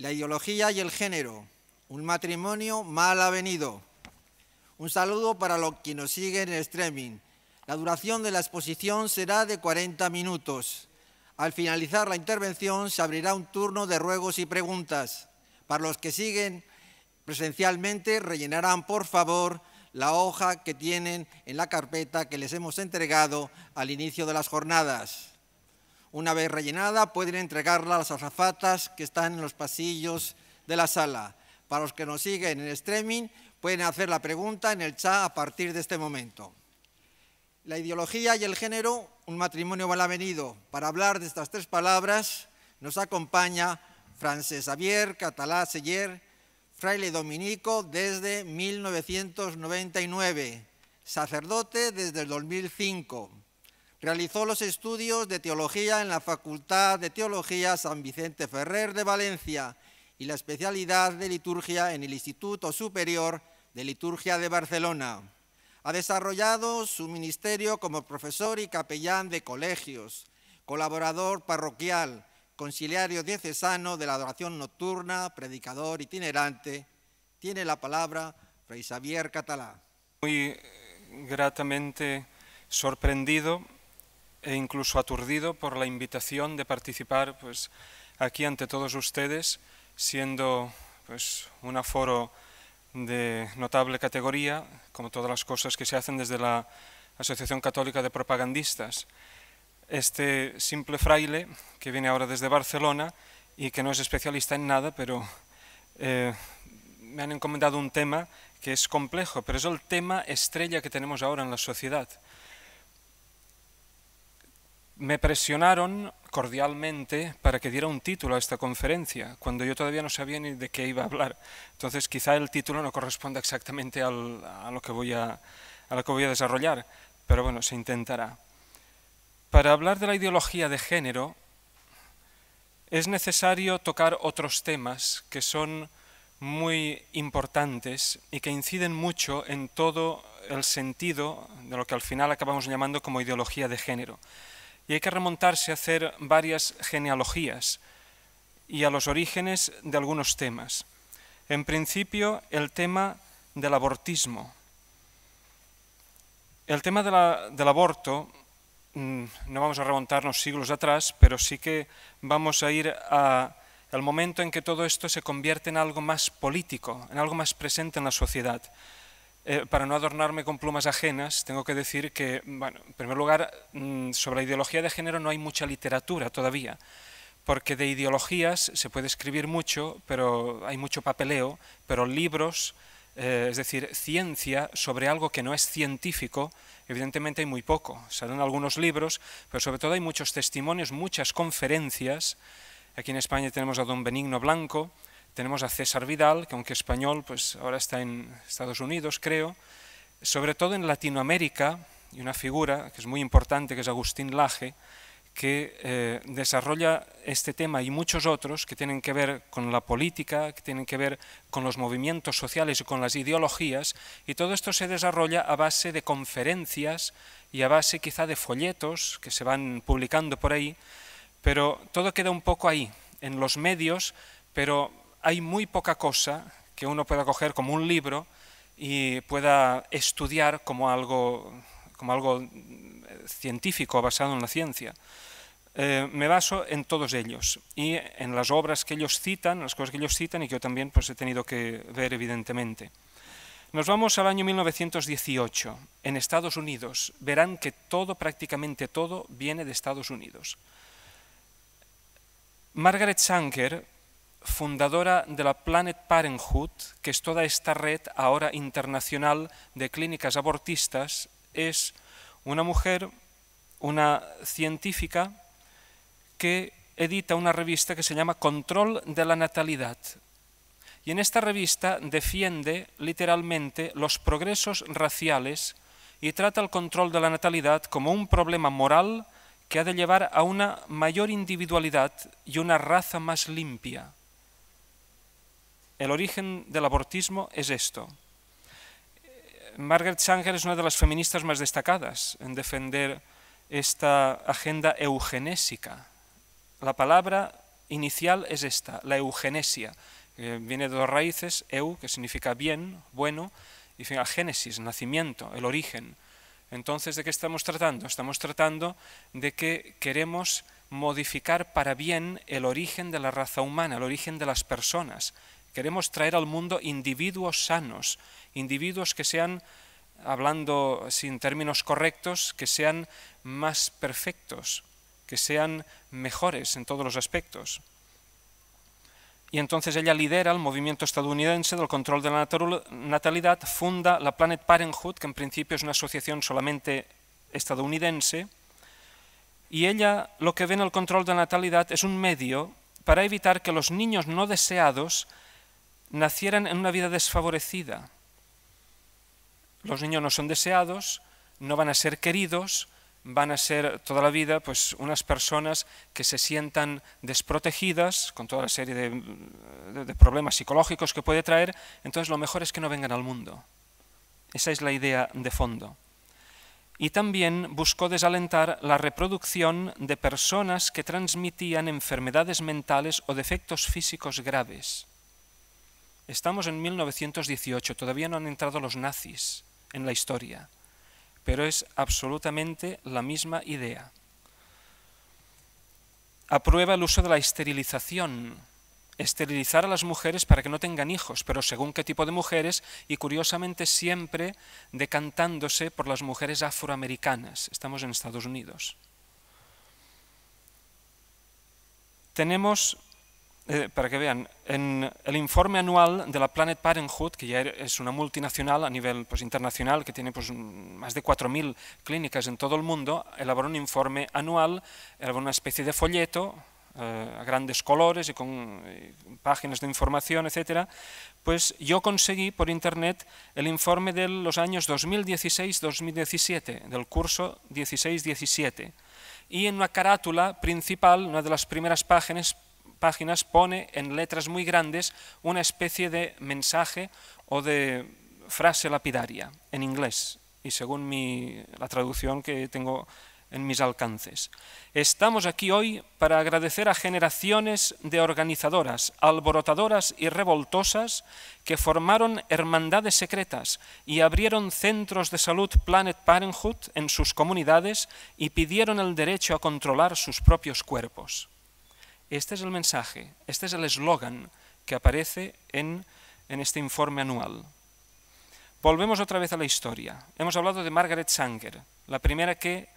la ideología y el género, un matrimonio mal avenido. Un saludo para los que nos siguen en streaming. La duración de la exposición será de 40 minutos. Al finalizar la intervención se abrirá un turno de ruegos y preguntas. Para los que siguen presencialmente, rellenarán por favor la hoja que tienen en la carpeta que les hemos entregado al inicio de las jornadas. Una vez rellenada, pueden entregarla a las azafatas que están en los pasillos de la sala. Para los que nos siguen en streaming, pueden hacer la pregunta en el chat a partir de este momento. La ideología y el género, un matrimonio mal Para hablar de estas tres palabras, nos acompaña Frances Xavier Catalá Seller, fraile dominico desde 1999, sacerdote desde el 2005 Realizó los estudios de teología en la Facultad de Teología San Vicente Ferrer de Valencia y la especialidad de liturgia en el Instituto Superior de Liturgia de Barcelona. Ha desarrollado su ministerio como profesor y capellán de colegios, colaborador parroquial, conciliario diocesano de la adoración nocturna, predicador itinerante. Tiene la palabra Fray Xavier Catalá. Muy gratamente sorprendido e incluso aturdido por la invitación de participar pues, aquí ante todos ustedes, siendo pues, un aforo de notable categoría, como todas las cosas que se hacen desde la Asociación Católica de Propagandistas. Este simple fraile, que viene ahora desde Barcelona y que no es especialista en nada, pero eh, me han encomendado un tema que es complejo, pero es el tema estrella que tenemos ahora en la sociedad me presionaron cordialmente para que diera un título a esta conferencia, cuando yo todavía no sabía ni de qué iba a hablar. Entonces quizá el título no corresponda exactamente a lo que voy a desarrollar, pero bueno, se intentará. Para hablar de la ideología de género es necesario tocar otros temas que son muy importantes y que inciden mucho en todo el sentido de lo que al final acabamos llamando como ideología de género. Y hay que remontarse a hacer varias genealogías y a los orígenes de algunos temas. En principio, el tema del abortismo. El tema del aborto, mm, no vamos a remontarnos siglos atrás, pero sí que vamos a ir al momento en que todo esto se convierte en algo más político, en algo más presente en la sociedad. Eh, para no adornarme con plumas ajenas, tengo que decir que, en primer lugar, mm, sobre la ideología de género no hay mucha literatura todavía, porque de ideologías se puede escribir mucho, pero hay mucho papeleo, pero libros, eh, es decir, ciencia sobre algo que no es científico, evidentemente hay muy poco. Salen algunos libros, pero sobre todo hay muchos testimonios, muchas conferencias. Aquí en España tenemos a don Benigno Blanco, tenemos a César Vidal, que aunque español, pues ahora está en Estados Unidos, creo. Sobre todo en Latinoamérica, y una figura que es muy importante, que es Agustín Laje, que eh, desarrolla este tema y muchos otros que tienen que ver con la política, que tienen que ver con los movimientos sociales y con las ideologías, y todo esto se desarrolla a base de conferencias y a base quizá de folletos que se van publicando por ahí, pero todo queda un poco ahí, en los medios, pero hay muy poca cosa que uno pueda coger como un libro y pueda estudiar como algo, como algo eh, científico, basado en la ciencia. Eh, me baso en todos ellos y en las obras que ellos citan, las cosas que ellos citan y que yo también pues, he tenido que ver evidentemente. Nos vamos al año 1918, en Estados Unidos. Verán que todo, prácticamente todo, viene de Estados Unidos. Margaret Sanger fundadora de la Planet Parenthood, que es toda esta red ahora internacional de clínicas abortistas, es una mujer, una científica, que edita una revista que se llama Control de la Natalidad. Y en esta revista defiende literalmente los progresos raciales y trata el control de la natalidad como un problema moral que ha de llevar a una mayor individualidad y una raza más limpia. El origen del abortismo es esto. Margaret Sanger es una de las feministas más destacadas en defender esta agenda eugenésica. La palabra inicial es esta, la eugenesia. viene de dos raíces, eu, que significa bien, bueno, y fin, génesis, nacimiento, el origen. Entonces, ¿de qué estamos tratando? Estamos tratando de que queremos modificar para bien el origen de la raza humana, el origen de las personas. Queremos traer al mundo individuos sanos, individuos que sean, hablando sin términos correctos, que sean más perfectos, que sean mejores en todos los aspectos. Y entonces ella lidera el movimiento estadounidense del control de la natalidad, funda la Planet Parenthood, que en principio es una asociación solamente estadounidense, y ella lo que ve en el control de la natalidad es un medio para evitar que los niños no deseados nacieran en una vida desfavorecida. Los niños no son deseados, no van a ser queridos, van a ser toda la vida pues unas personas que se sientan desprotegidas con toda la serie de, de, problemas psicológicos que puede traer, entonces lo mejor es que no vengan al mundo. Esa es la idea de fondo. Y también buscó desalentar la reproducción de personas que transmitían enfermedades mentales o defectos físicos graves. Estamos en 1918, todavía no han entrado los nazis en la historia, pero es absolutamente la misma idea. Aprueba el uso de la esterilización, esterilizar a las mujeres para que no tengan hijos, pero según qué tipo de mujeres, y curiosamente siempre decantándose por las mujeres afroamericanas. Estamos en Estados Unidos. Tenemos eh, para que vean, en el informe anual de la Planet Parenthood, que ya es una multinacional a nivel pues, internacional, que tiene pues, más de 4.000 clínicas en todo el mundo, elaboró un informe anual, era una especie de folleto eh, a grandes colores y con páginas de información, etc., pues yo conseguí por internet el informe de los años 2016-2017, del curso 16-17. Y en una carátula principal, una de las primeras páginas, páginas pone en letras muy grandes una especie de mensaje o de frase lapidaria en inglés y según la traducción que tengo en mis alcances. Estamos aquí hoy para agradecer a generaciones de organizadoras, alborotadoras y revoltosas que formaron hermandades secretas y abrieron centros de salud Planet Parenthood en sus comunidades y pidieron el derecho a controlar sus propios cuerpos. Este es el mensaje, este es el eslogan que aparece en, en este informe anual. Volvemos otra vez a la historia. Hemos hablado de Margaret Sanger, la primera que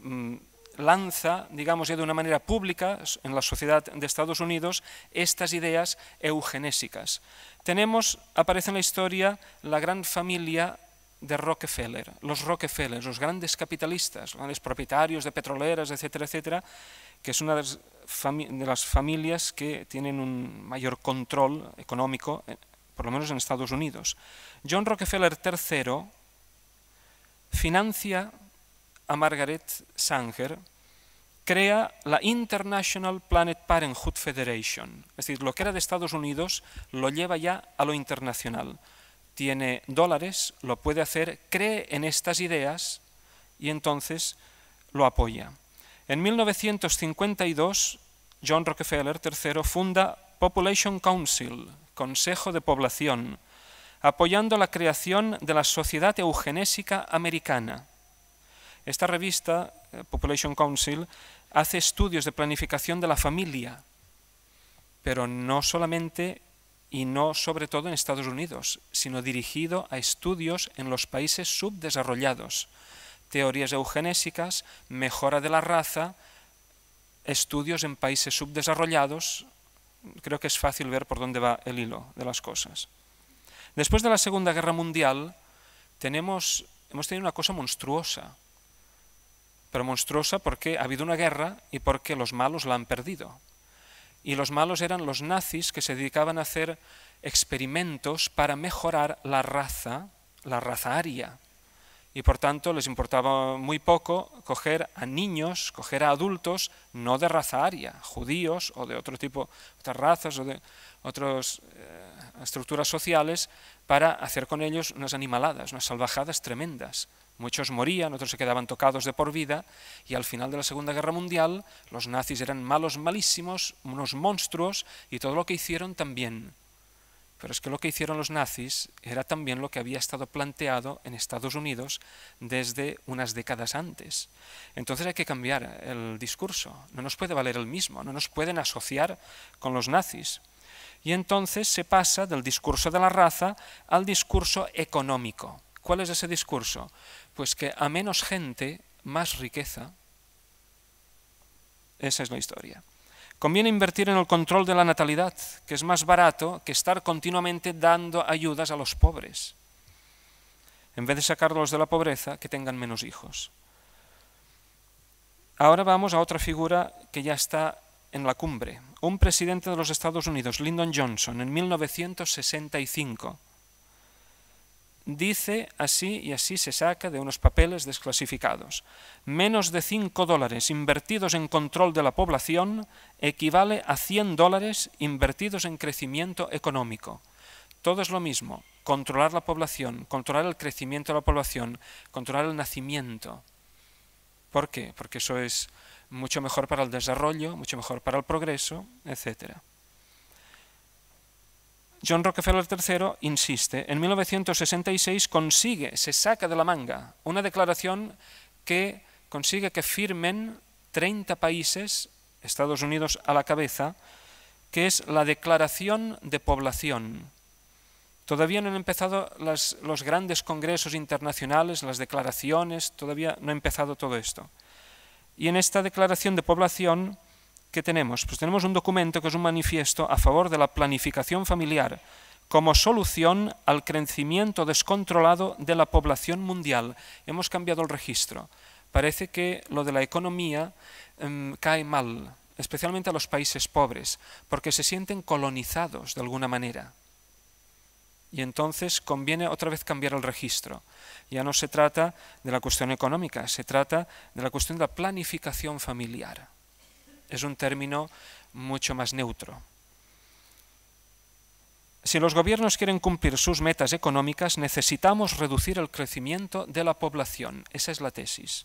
mm, lanza, digamos ya de una manera pública en la sociedad de Estados Unidos, estas ideas eugenésicas. Tenemos, aparece en la historia, la gran familia de Rockefeller, los Rockefellers, los grandes capitalistas, los grandes propietarios de petroleras, etcétera, etcétera, que es una de las de las familias que tienen un mayor control económico, eh, por lo menos en Estados Unidos. John Rockefeller III financia a Margaret Sanger, crea la International Planet Parenthood Federation, es decir, lo que era de Estados Unidos lo lleva ya a lo internacional. Tiene dólares, lo puede hacer, cree en estas ideas y entonces lo apoya. En 1952, John Rockefeller III funda Population Council, Consejo de Población, apoyando la creación de la Sociedad Eugenésica Americana. Esta revista, eh, Population Council, hace estudios de planificación de la familia, pero no solamente y no sobre todo en Estados Unidos, sino dirigido a estudios en los países subdesarrollados teorías eugenésicas, mejora de la raza, estudios en países subdesarrollados. Creo que es fácil ver por dónde va el hilo de las cosas. Después de la Segunda Guerra Mundial tenemos, hemos tenido una cosa monstruosa, pero monstruosa porque ha habido una guerra y porque los malos la han perdido. Y los malos eran los nazis que se dedicaban a hacer experimentos para mejorar la raza, la raza aria y por tanto les importaba muy poco coger a niños, coger a adultos no de raza aria, judíos o de otro tipo, otras razas o de otras eh, estructuras sociales, para hacer con ellos unas animaladas, unas salvajadas tremendas. Muchos morían, otros se quedaban tocados de por vida y al final de la Segunda Guerra Mundial los nazis eran malos malísimos, unos monstruos y todo lo que hicieron también. Pero es que lo que hicieron los nazis era también lo que había estado planteado en Estados Unidos desde unas décadas antes. Entonces hay que cambiar el discurso. No nos puede valer el mismo, no nos pueden asociar con los nazis. Y entonces se pasa del discurso de la raza al discurso económico. ¿Cuál es ese discurso? Pues que a menos gente, más riqueza. Esa es la historia. Conviene invertir en el control de la natalidad, que es más barato que estar continuamente dando ayudas a los pobres. En vez de sacarlos de la pobreza, que tengan menos hijos. Ahora vamos a otra figura que ya está en la cumbre. Un presidente de los Estados Unidos, Lyndon Johnson, en 1965 dice así y así se saca de unos papeles desclasificados. Menos de 5 dólares invertidos en control de la población equivale a 100 dólares invertidos en crecimiento económico. Todo es lo mismo, controlar la población, controlar el crecimiento de la población, controlar el nacimiento. ¿Por qué? Porque eso es mucho mejor para el desarrollo, mucho mejor para el progreso, etcétera. John Rockefeller III insiste, en 1966 consigue, se saca de la manga una declaración que consigue que firmen 30 países, Estados Unidos a la cabeza, que es la Declaración de Población. Todavía no han empezado los grandes congresos internacionales, las declaraciones, todavía no ha empezado todo esto. Y en esta Declaración de Población ¿Qué tenemos? Pues tenemos un documento que es un manifiesto a favor de la planificación familiar como solución al crecimiento descontrolado de la población mundial. Hemos cambiado el registro. Parece que lo de la economía em, cae mal, especialmente a los países pobres, porque se sienten colonizados de alguna manera. Y entonces conviene otra vez cambiar el registro. Ya no se trata de la cuestión económica, se trata de la cuestión de la planificación familiar es un término mucho más neutro. Si los gobiernos quieren cumplir sus metas económicas, necesitamos reducir el crecimiento de la población. Esa es la tesis.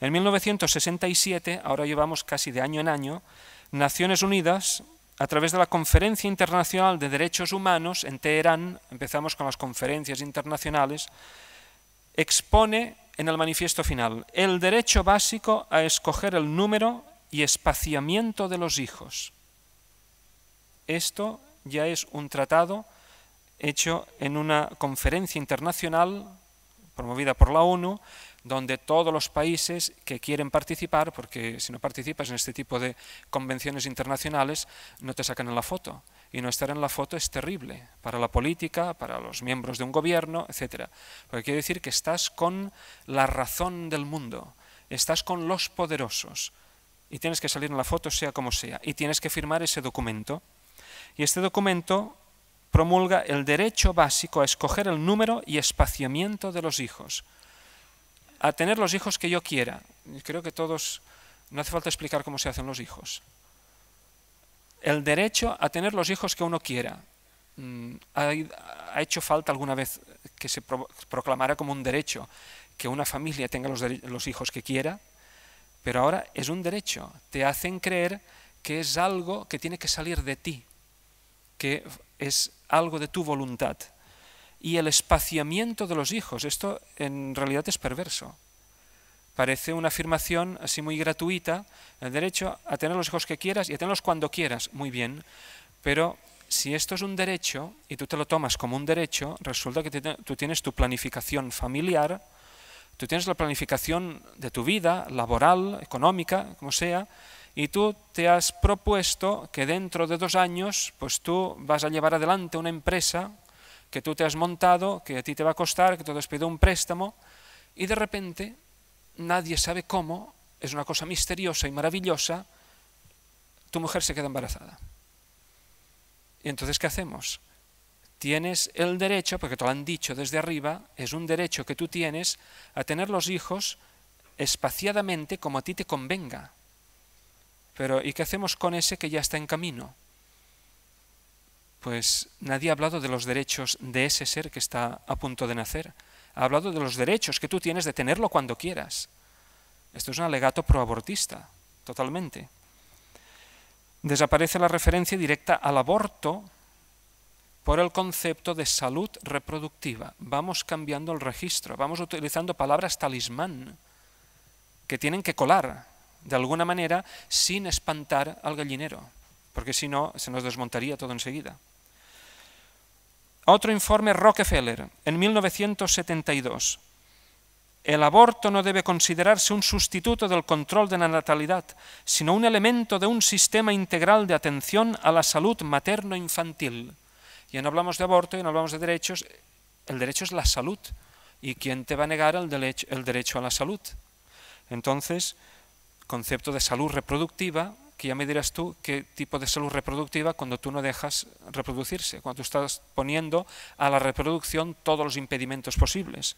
En 1967, ahora llevamos casi de año en año, Naciones Unidas, a través de la Conferencia Internacional de Derechos Humanos en Teherán, empezamos con las conferencias internacionales, expone en el manifiesto final el derecho básico a escoger el número y espaciamiento de los hijos. Esto ya es un tratado hecho en una conferencia internacional promovida por la ONU, donde todos los países que quieren participar, porque si no participas en este tipo de convenciones internacionales, no te sacan en la foto. Y no estar en la foto es terrible para la política, para los miembros de un gobierno, etc. Porque quiere decir que estás con la razón del mundo, estás con los poderosos y tienes que salir en la foto sea como sea y tienes que firmar ese documento. Y este documento promulga el derecho básico a escoger el número y espaciamiento de los hijos, a tener los hijos que yo quiera. Creo que todos, no hace falta explicar cómo se hacen los hijos. El derecho a tener los hijos que uno quiera. Mm, ha hecho falta alguna vez que se proclamara como un derecho que una familia tenga los, los hijos que quiera, pero ahora es un derecho. Te hacen creer que es algo que tiene que salir de ti, que es algo de tu voluntad. Y el espaciamiento de los hijos, esto en realidad es perverso. Parece una afirmación así muy gratuita, el derecho a tener los hijos que quieras y a tenerlos cuando quieras, muy bien, pero si esto es un derecho y tú te lo tomas como un derecho, resulta que tú tienes tu planificación familiar, Tú tienes la planificación de tu vida, laboral, económica, como sea, y tú te has propuesto que dentro de dos años, pues tú vas a llevar adelante una empresa que tú te has montado, que a ti te va a costar, que te has pedido un préstamo, y de repente nadie sabe cómo, es una cosa misteriosa y maravillosa, tu mujer se queda embarazada. ¿Y entonces qué hacemos? tienes el derecho, porque te lo han dicho desde arriba, es un derecho que tú tienes a tener los hijos espaciadamente como a ti te convenga. Pero ¿y qué hacemos con ese que ya está en camino? Pues nadie ha hablado de los derechos de ese ser que está a punto de nacer. Ha hablado de los derechos que tú tienes de tenerlo cuando quieras. Esto es un alegato proabortista, totalmente. Desaparece la referencia directa al aborto por el concepto de salud reproductiva. Vamos cambiando el registro, vamos utilizando palabras talismán que tienen que colar de alguna manera sin espantar al gallinero, porque si no se nos desmontaría todo enseguida. Otro informe Rockefeller, en 1972. El aborto no debe considerarse un sustituto del control de la natalidad, sino un elemento de un sistema integral de atención a la salud materno-infantil. Ya no hablamos de aborto, ya no hablamos de derechos. El derecho es la salud. ¿Y quién te va a negar el derecho, a la salud? Entonces, concepto de salud reproductiva, que ya me dirás tú qué tipo de salud reproductiva cuando tú no dejas reproducirse, cuando tú estás poniendo a la reproducción todos los impedimentos posibles.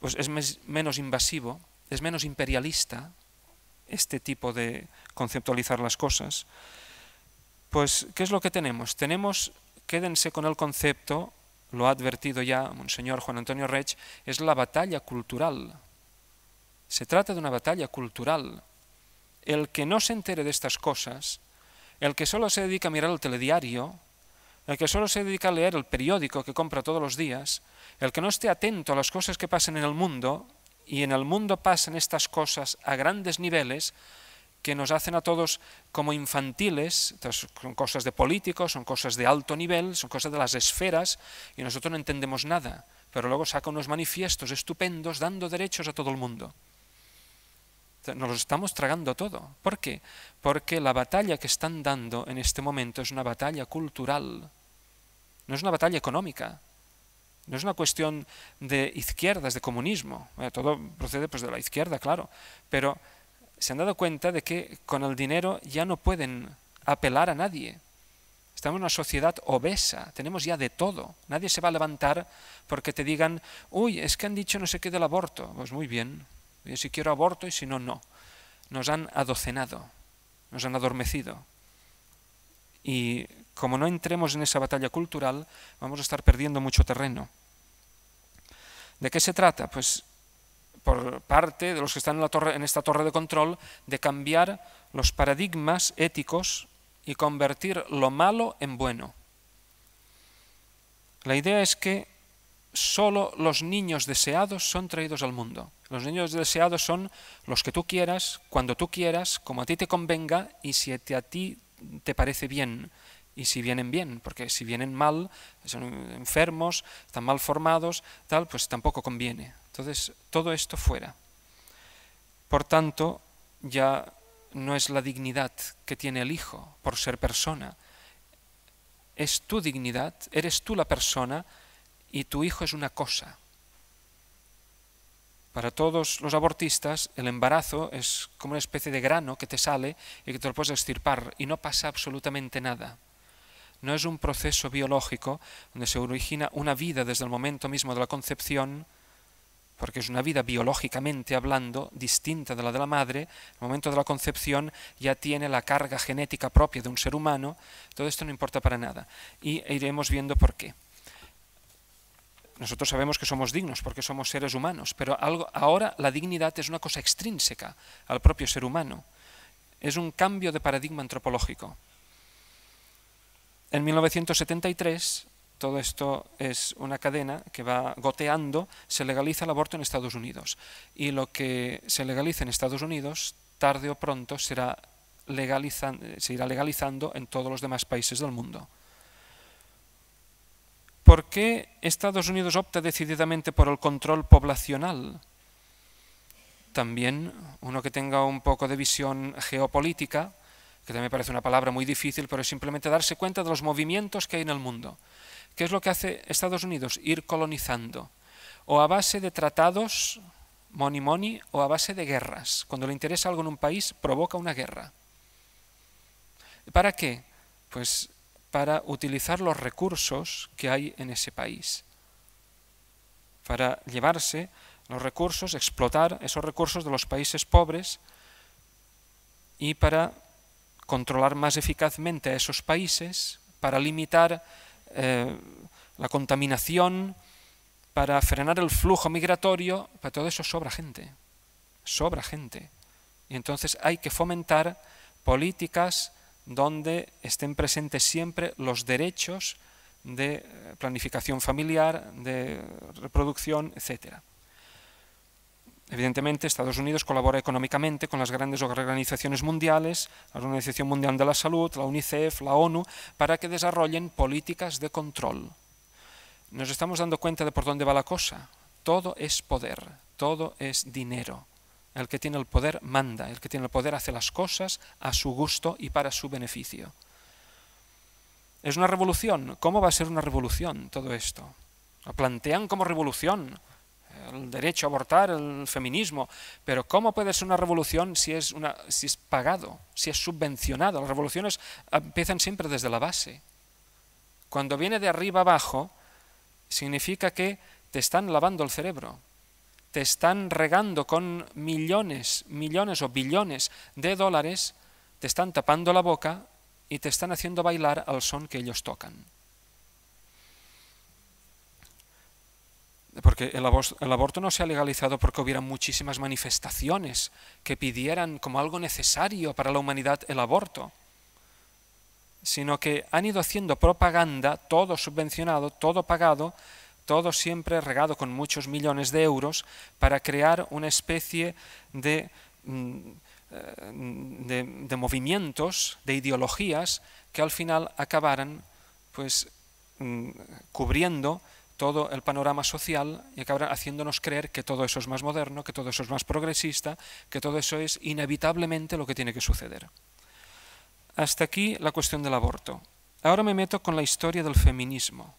Pues es menos invasivo, es menos imperialista este tipo de conceptualizar las cosas. Pues, ¿qué es lo que tenemos? Tenemos quédense con el concepto, lo ha advertido ya Monseñor Juan Antonio Rech, es la batalla cultural. Se trata de una batalla cultural. El que no se entere de estas cosas, el que solo se dedica a mirar el telediario, el que solo se dedica a leer el periódico que compra todos los días, el que no esté atento a las cosas que pasan en el mundo, y en el mundo pasan estas cosas a grandes niveles, que nos hacen a todos como infantiles, son cosas de políticos, son cosas de alto nivel, son cosas de las esferas, y nosotros no entendemos nada, pero luego saca unos manifiestos estupendos dando derechos a todo el mundo. nos los estamos tragando todo. ¿Por qué? Porque la batalla que están dando en este momento es una batalla cultural, no es una batalla económica, no es una cuestión de izquierdas, de comunismo. todo procede pues, de la izquierda, claro, pero se han dado cuenta de que con el dinero ya no pueden apelar a nadie. Estamos en una sociedad obesa, tenemos ya de todo. Nadie se va a levantar porque te digan, uy, es que han dicho no sé qué del aborto. Pues muy bien, yo si quiero aborto y si no, no. Nos han adocenado, nos han adormecido. Y como no entremos en esa batalla cultural, vamos a estar perdiendo mucho terreno. ¿De qué se trata? Pues por parte de los que están en, esta torre de control de cambiar los paradigmas éticos y convertir lo malo en bueno. La idea es que solo los niños deseados son traídos al mundo. Los niños deseados son los que tú quieras, cuando tú quieras, como a ti te convenga y si a ti te parece bien y si vienen bien, porque si vienen mal, son enfermos, están mal formados, tal, pues tampoco conviene. Entonces, todo esto fuera. Por tanto, ya no es la dignidad que tiene el hijo por ser persona. Es tu dignidad, eres tú la persona y tu hijo es una cosa. Para todos los abortistas, el embarazo es como una especie de grano que te sale y que te lo puedes extirpar y no pasa absolutamente nada no es un proceso biológico donde se origina una vida desde el momento mismo de la concepción, porque es una vida biológicamente hablando distinta de la de la madre, en el momento de la concepción ya tiene la carga genética propia de un ser humano, todo esto no importa para nada. Y iremos viendo por qué. Nosotros sabemos que somos dignos porque somos seres humanos, pero algo, ahora la dignidad es una cosa extrínseca al propio ser humano. Es un cambio de paradigma antropológico. En 1973, todo esto es una cadena que va goteando, se legaliza el aborto en Estados Unidos. Y lo que se legaliza en Estados Unidos, tarde o pronto, será se irá legalizando en todos los demás países del mundo. ¿Por qué Estados Unidos opta decididamente por el control poblacional? También uno que tenga un poco de visión geopolítica que también parece una palabra muy difícil, pero es simplemente darse cuenta de los movimientos que hay en el mundo. ¿Qué es lo que hace Estados Unidos? Ir colonizando. O a base de tratados, money money, o a base de guerras. Cuando le interesa algo en un país, provoca una guerra. ¿Para qué? Pues para utilizar los recursos que hay en ese país. Para llevarse los recursos, explotar esos recursos de los países pobres y para controlar más eficazmente a esos países para limitar eh, la contaminación, para frenar el flujo migratorio, para todo eso sobra gente, sobra gente. Y entonces hay que fomentar políticas donde estén presentes siempre los derechos de eh, planificación familiar, de reproducción, etcétera. Evidentemente, Estados Unidos colabora económicamente con las grandes organizaciones mundiales, la Organización Mundial de la Salud, la UNICEF, la ONU, para que desarrollen políticas de control. Nos estamos dando cuenta de por dónde va la cosa. Todo es poder, todo es dinero. El que tiene el poder manda, el que tiene el poder hace las cosas a su gusto y para su beneficio. Es una revolución. ¿Cómo va a ser una revolución todo esto? La plantean como revolución el derecho a abortar, el feminismo, pero ¿cómo puede ser una revolución si es, una, es pagado, si es subvencionado? Las revoluciones empiezan siempre desde la base. Cuando viene de arriba abajo, significa que te están lavando el cerebro, te están regando con millones, millones o billones de dólares, te están tapando la boca y te están haciendo bailar al son que ellos tocan. porque el, aborto, no se ha legalizado porque hubiera muchísimas manifestaciones que pidieran como algo necesario para la humanidad el aborto, sino que han ido haciendo propaganda, todo subvencionado, todo pagado, todo siempre regado con muchos millones de euros, para crear una especie de, mm, eh, de, movimientos, de ideologías, que al final acabaran pues, mm, cubriendo todo el panorama social y acabarán haciéndonos creer que todo eso es más moderno, que todo eso es más progresista, que todo eso es inevitablemente lo que tiene que suceder. Hasta aquí la cuestión del aborto. Ahora me meto con la historia del feminismo.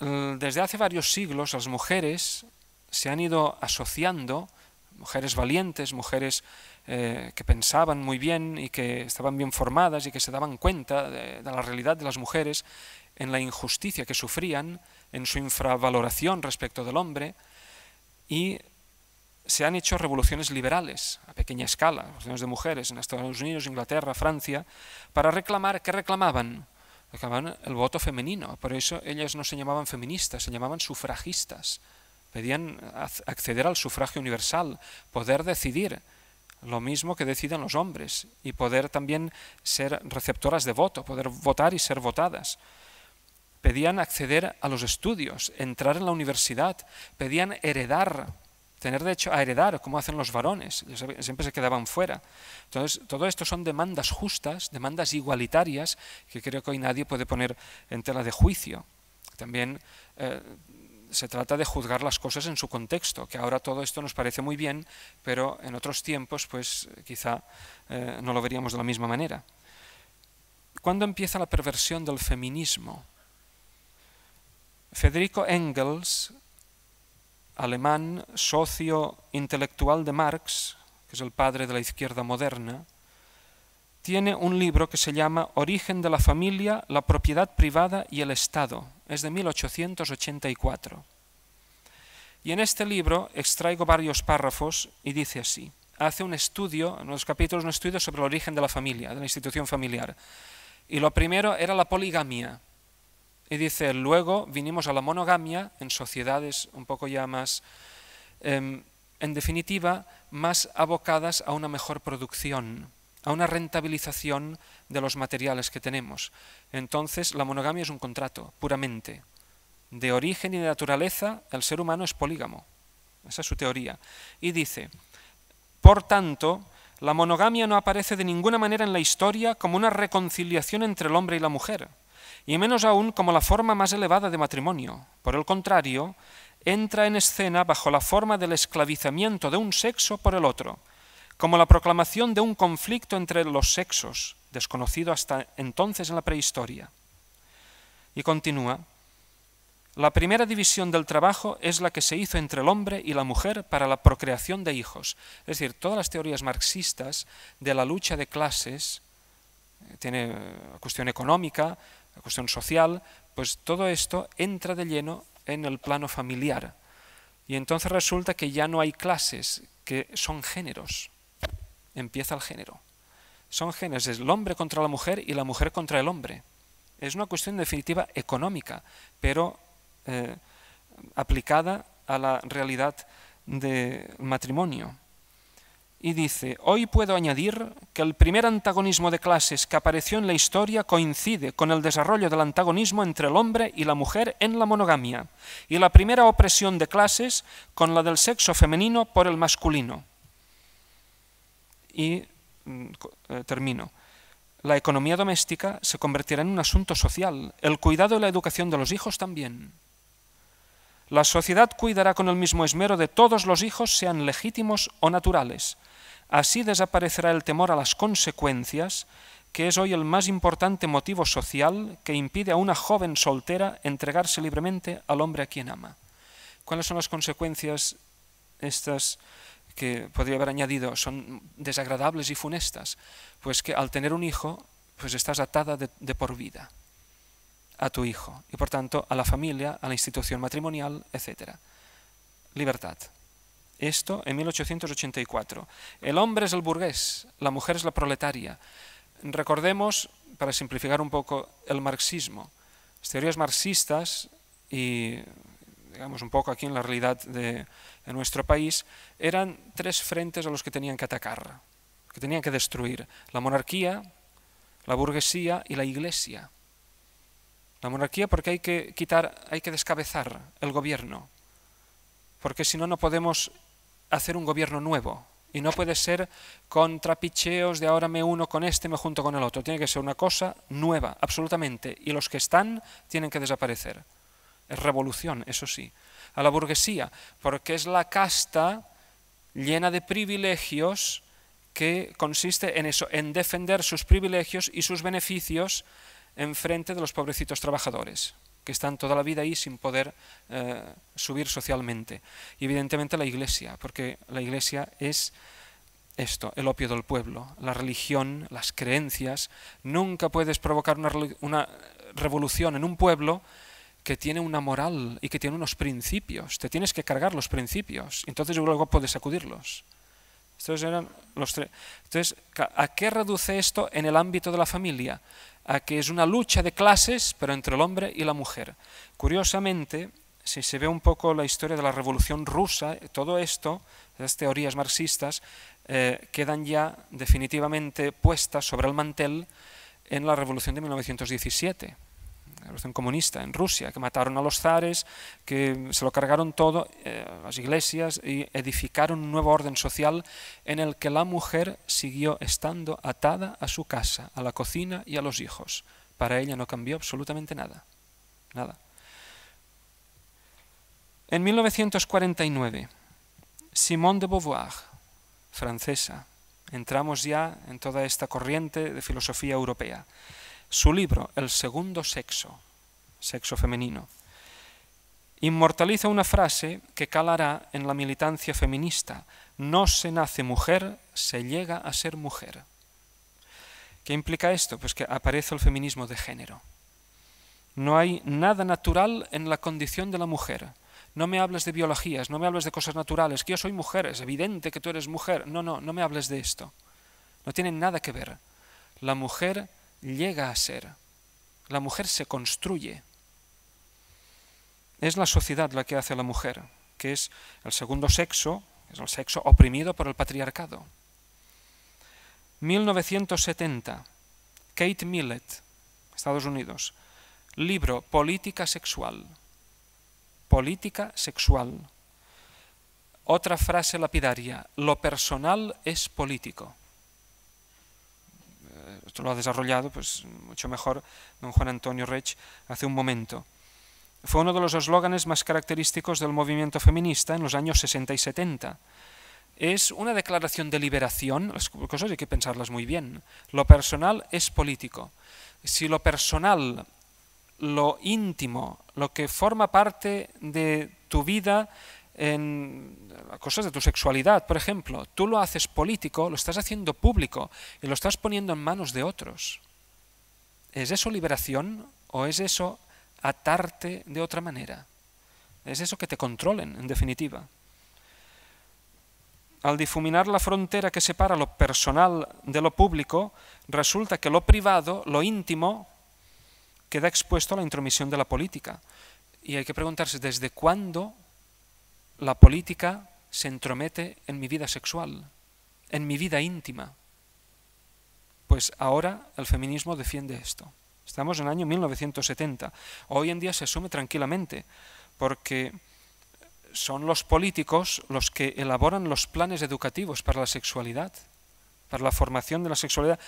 Desde hace varios siglos las mujeres se han ido asociando, mujeres valientes, mujeres eh, que pensaban muy bien y que estaban bien formadas y que se daban cuenta de la realidad de las mujeres en la injusticia que sufrían, en su infravaloración respecto del hombre, y se han hecho revoluciones liberales a pequeña escala, revoluciones de mujeres en Estados Unidos, Inglaterra, Francia, para reclamar, ¿qué reclamaban? Reclamaban el voto femenino, por eso ellas no se llamaban feministas, se llamaban sufragistas, pedían acceder al sufragio universal, poder decidir lo mismo que decidan los hombres y poder también ser receptoras de voto, poder votar y ser votadas pedían acceder a los estudios, entrar en la universidad, pedían heredar, tener derecho a heredar, como hacen los varones, siempre se quedaban fuera. Entonces, todo esto son demandas justas, demandas igualitarias, que creo que hoy nadie puede poner en tela de juicio. También eh, se trata de juzgar las cosas en su contexto, que ahora todo esto nos parece muy bien, pero en otros tiempos, pues quizá eh, no lo veríamos de la misma manera. ¿Cuándo empieza la perversión del feminismo? Federico Engels, alemán, socio intelectual de Marx, que es el padre de la izquierda moderna, tiene un libro que se llama Origen de la familia, la propiedad privada y el Estado. Es de 1884. Y en este libro extraigo varios párrafos y dice así. Hace un estudio, en los capítulos un estudio sobre el origen de la familia, de la institución familiar. Y lo primero era la poligamia. Y dice, luego vinimos a la monogamia en sociedades un poco ya más, em, en definitiva, más abocadas a una mejor producción, a una rentabilización de los materiales que tenemos. Entonces, la monogamia es un contrato, puramente. De origen y de naturaleza, el ser humano es polígamo. Esa es su teoría. Y dice, por tanto, la monogamia no aparece de ninguna manera en la historia como una reconciliación entre el hombre y la mujer y menos aún como la forma más elevada de matrimonio. Por el contrario, entra en escena bajo la forma del esclavizamiento de un sexo por el otro, como la proclamación de un conflicto entre los sexos, desconocido hasta entonces en la prehistoria. Y continúa, la primera división del trabajo es la que se hizo entre el hombre y la mujer para la procreación de hijos. Es decir, todas las teorías marxistas de la lucha de clases, eh, tiene eh, cuestión económica, la cuestión social, pues todo esto entra de lleno en el plano familiar. Y entonces resulta que ya no hay clases, que son géneros. Empieza el género. Son géneros, es el hombre contra la mujer y la mujer contra el hombre. Es una cuestión en definitiva económica, pero eh, aplicada a la realidad del matrimonio y dice, hoy puedo añadir que el primer antagonismo de clases que apareció en la historia coincide con el desarrollo del antagonismo entre el hombre y la mujer en la monogamia, y la primera opresión de clases con la del sexo femenino por el masculino. Y mm, eh, termino. La economía doméstica se convertirá en un asunto social, el cuidado y la educación de los hijos también. La sociedad cuidará con el mismo esmero de todos los hijos, sean legítimos o naturales Así desaparecerá el temor a las consecuencias, que es hoy el más importante motivo social que impide a una joven soltera entregarse libremente al hombre a quien ama. ¿Cuáles son las consecuencias estas que podría haber añadido? Son desagradables y funestas. Pues que al tener un hijo, pues estás atada de, por vida a tu hijo y por tanto a la familia, a la institución matrimonial, etc. Libertad esto en 1884. El hombre es el burgués, la mujer es la proletaria. Recordemos, para simplificar un poco, el marxismo. Las teorías marxistas y, digamos, un poco aquí en la realidad de, nuestro país, eran tres frentes a los que tenían que atacar, que tenían que destruir. La monarquía, la burguesía y la iglesia. La monarquía porque hay que quitar, hay que descabezar el gobierno, porque si no, no podemos hacer un gobierno nuevo. Y no puede ser con trapicheos de ahora me uno con este, me junto con el otro. Tiene que ser una cosa nueva, absolutamente. Y los que están tienen que desaparecer. Es revolución, eso sí. A la burguesía, porque es la casta llena de privilegios que consiste en eso, en defender sus privilegios y sus beneficios en frente de los pobrecitos trabajadores que están toda la vida ahí sin poder eh, subir socialmente. Y evidentemente la iglesia, porque la iglesia es esto, el opio del pueblo, la religión, las creencias. Nunca puedes provocar una, revolución en un pueblo que tiene una moral y que tiene unos principios. Te tienes que cargar los principios, entonces luego puedes sacudirlos. eran los tres. Entonces, ¿a qué reduce esto en el ámbito de la familia? a que es una lucha de clases, pero entre el hombre y la mujer. Curiosamente, si se ve un poco la historia de la Revolución Rusa, todo esto, las teorías marxistas, eh, quedan ya definitivamente puestas sobre el mantel en la Revolución de 1917 la revolución comunista en Rusia, que mataron a los zares, que se lo cargaron todo, eh, las iglesias, y edificaron un nuevo orden social en el que la mujer siguió estando atada a su casa, a la cocina y a los hijos. Para ella no cambió absolutamente nada. Nada. En 1949, Simone de Beauvoir, francesa, entramos ya en toda esta corriente de filosofía europea su libro El segundo sexo, sexo femenino, inmortaliza una frase que calará en la militancia feminista. No se nace mujer, se llega a ser mujer. ¿Qué implica esto? Pues que aparece el feminismo de género. No hay nada natural en la condición de la mujer. No me hables de biologías, no me hables de cosas naturales, que yo soy mujer, es evidente que tú eres mujer. No, no, no me hables de esto. No tienen nada que ver. La mujer llega a ser. La mujer se construye. Es la sociedad la que hace a la mujer, que es el segundo sexo, es el sexo oprimido por el patriarcado. 1970, Kate Millett, Estados Unidos, libro Política Sexual. Política Sexual. Otra frase lapidaria, lo personal es político lo ha desarrollado pues, mucho mejor don Juan Antonio Rech hace un momento. Fue uno de los eslóganes más característicos del movimiento feminista en los años 60 y 70. Es una declaración de liberación, las cosas hay que pensarlas muy bien. Lo personal es político. Si lo personal, lo íntimo, lo que forma parte de tu vida, en cosas de tu sexualidad, por ejemplo, tú lo haces político, lo estás haciendo público y lo estás poniendo en manos de otros. ¿Es eso liberación o es eso atarte de otra manera? Es eso que te controlen, en definitiva. Al difuminar la frontera que separa lo personal de lo público, resulta que lo privado, lo íntimo, queda expuesto a la intromisión de la política. Y hay que preguntarse desde cuándo la política se entromete en mi vida sexual, en mi vida íntima. Pues ahora el feminismo defiende esto. Estamos en el año 1970. Hoy en día se asume tranquilamente, porque son los políticos los que elaboran los planes educativos para la sexualidad, para la formación de la sexualidad.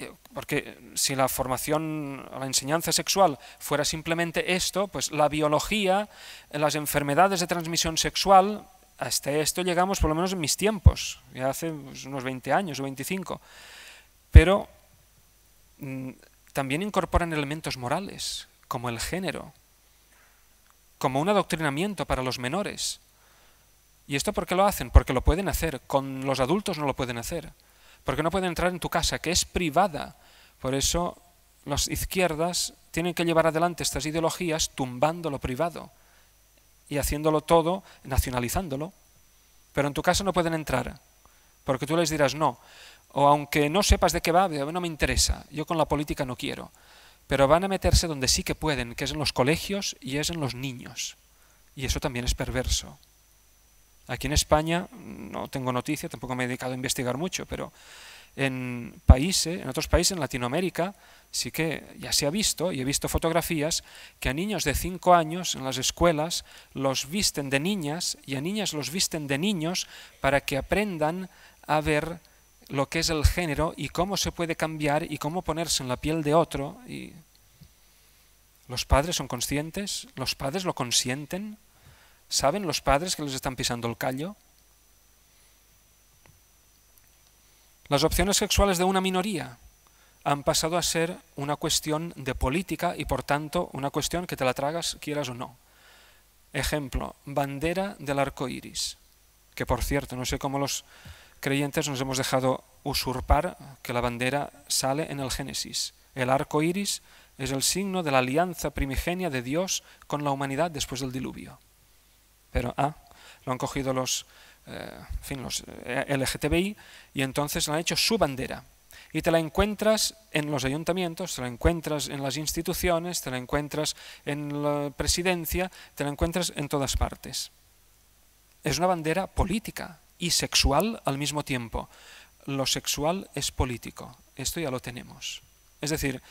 Eh, porque si la formación, la enseñanza sexual fuera simplemente esto, pues la biología, las enfermedades de transmisión sexual, hasta esto llegamos por lo menos en mis tiempos, ya hace pues, unos 20 años o 25, pero mm, también incorporan elementos morales, como el género, como un adoctrinamiento para los menores. ¿Y esto por qué lo hacen? Porque lo pueden hacer, con los adultos no lo pueden hacer porque no pueden entrar en tu casa, que es privada. Por eso las izquierdas tienen que llevar adelante estas ideologías tumbando lo privado y haciéndolo todo, nacionalizándolo. Pero en tu casa no pueden entrar, porque tú les dirás no. O aunque no sepas de qué va, no me interesa, yo con la política no quiero. Pero van a meterse donde sí que pueden, que es en los colegios y es en los niños. Y eso también es perverso. Aquí en España mm, no tengo noticia, tampoco me he dedicado a investigar mucho, pero en países, en otros países, en Latinoamérica, sí que ya se ha visto, y he visto fotografías, que a niños de 5 años en las escuelas los visten de niñas y a niñas los visten de niños para que aprendan a ver lo que es el género y cómo se puede cambiar y cómo ponerse en la piel de otro. Y los padres son conscientes, los padres lo consienten, ¿Saben los padres que les están pisando el callo? Las opciones sexuales de una minoría han pasado a ser una cuestión de política y por tanto una cuestión que te la tragas quieras o no. Ejemplo, bandera del arco iris, que por cierto, no sé cómo los creyentes nos hemos dejado usurpar que la bandera sale en el Génesis. El arco iris es el signo de la alianza primigenia de Dios con la humanidad después del diluvio pero ah, lo han cogido los, eh, fin, los eh, LGTBI y entonces han hecho su bandera. Y te la encuentras en los ayuntamientos, te la encuentras en las instituciones, te la encuentras en la presidencia, te la encuentras en todas partes. Es una bandera política y sexual al mismo tiempo. Lo sexual es político, esto ya lo tenemos. Es decir,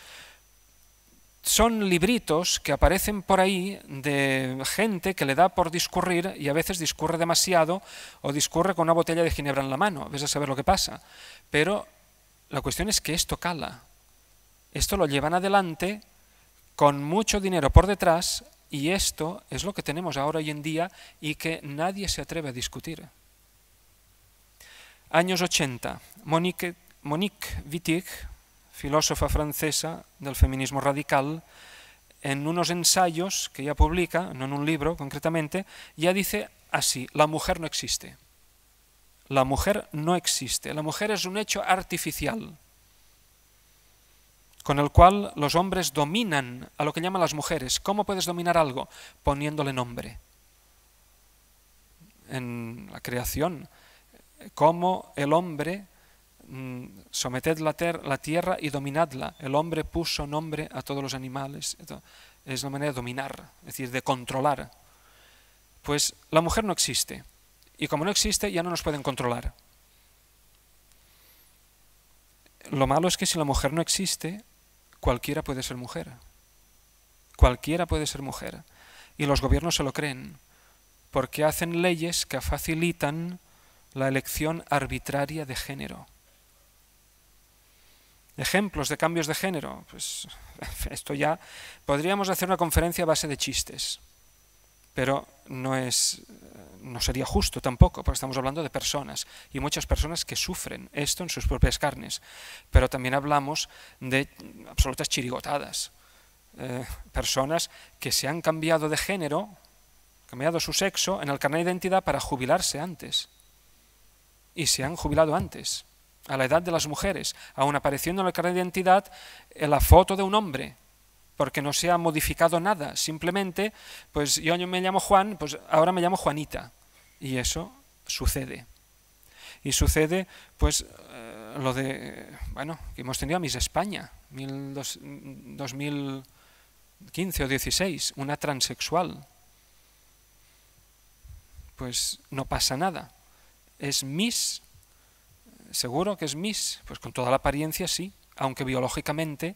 son libritos que aparecen por ahí de gente que le da por discurrir y a veces discurre demasiado o discurre con una botella de ginebra en la mano, ves a saber lo que pasa. Pero la cuestión es que esto cala. Esto lo llevan adelante con mucho dinero por detrás y esto es lo que tenemos ahora hoy en día y que nadie se atreve a discutir. Años 80. Monique, Monique Wittig filósofa francesa del feminismo radical, en unos ensayos que ella publica, no en un libro concretamente, ya dice así, la mujer no existe. La mujer no existe. La mujer es un hecho artificial con el cual los hombres dominan a lo que llaman las mujeres. ¿Cómo puedes dominar algo? Poniéndole nombre. En la creación, cómo el hombre Mm, someted la, tierra y dominadla. El hombre puso nombre a todos los animales. Es la manera de dominar, es decir, de controlar. Pues la mujer no existe. Y como no existe, ya no nos pueden controlar. Lo malo es que si la mujer no existe, cualquiera puede ser mujer. Cualquiera puede ser mujer. Y los gobiernos se lo creen, porque hacen leyes que facilitan la elección arbitraria de género. Ejemplos de cambios de género. Pues esto ya podríamos hacer una conferencia a base de chistes, pero no es eh, no sería justo tampoco, porque estamos hablando de personas y muchas personas que sufren esto en sus propias carnes. Pero también hablamos de absolutas chirigotadas, eh, personas que se han cambiado de género, cambiado su sexo en el carnet de identidad para jubilarse antes y se han jubilado antes a la edad de las mujeres, aún apareciendo en la carnet de identidad eh, la foto de un hombre, porque no se ha modificado nada, simplemente, pues yo me llamo Juan, pues ahora me llamo Juanita, y eso sucede. Y sucede, pues, eh, lo de, bueno, que hemos tenido a Miss España, 2015 o 16, una transexual. Pues no pasa nada. Es Miss ¿Seguro que es Miss? Pues con toda la apariencia sí, aunque biológicamente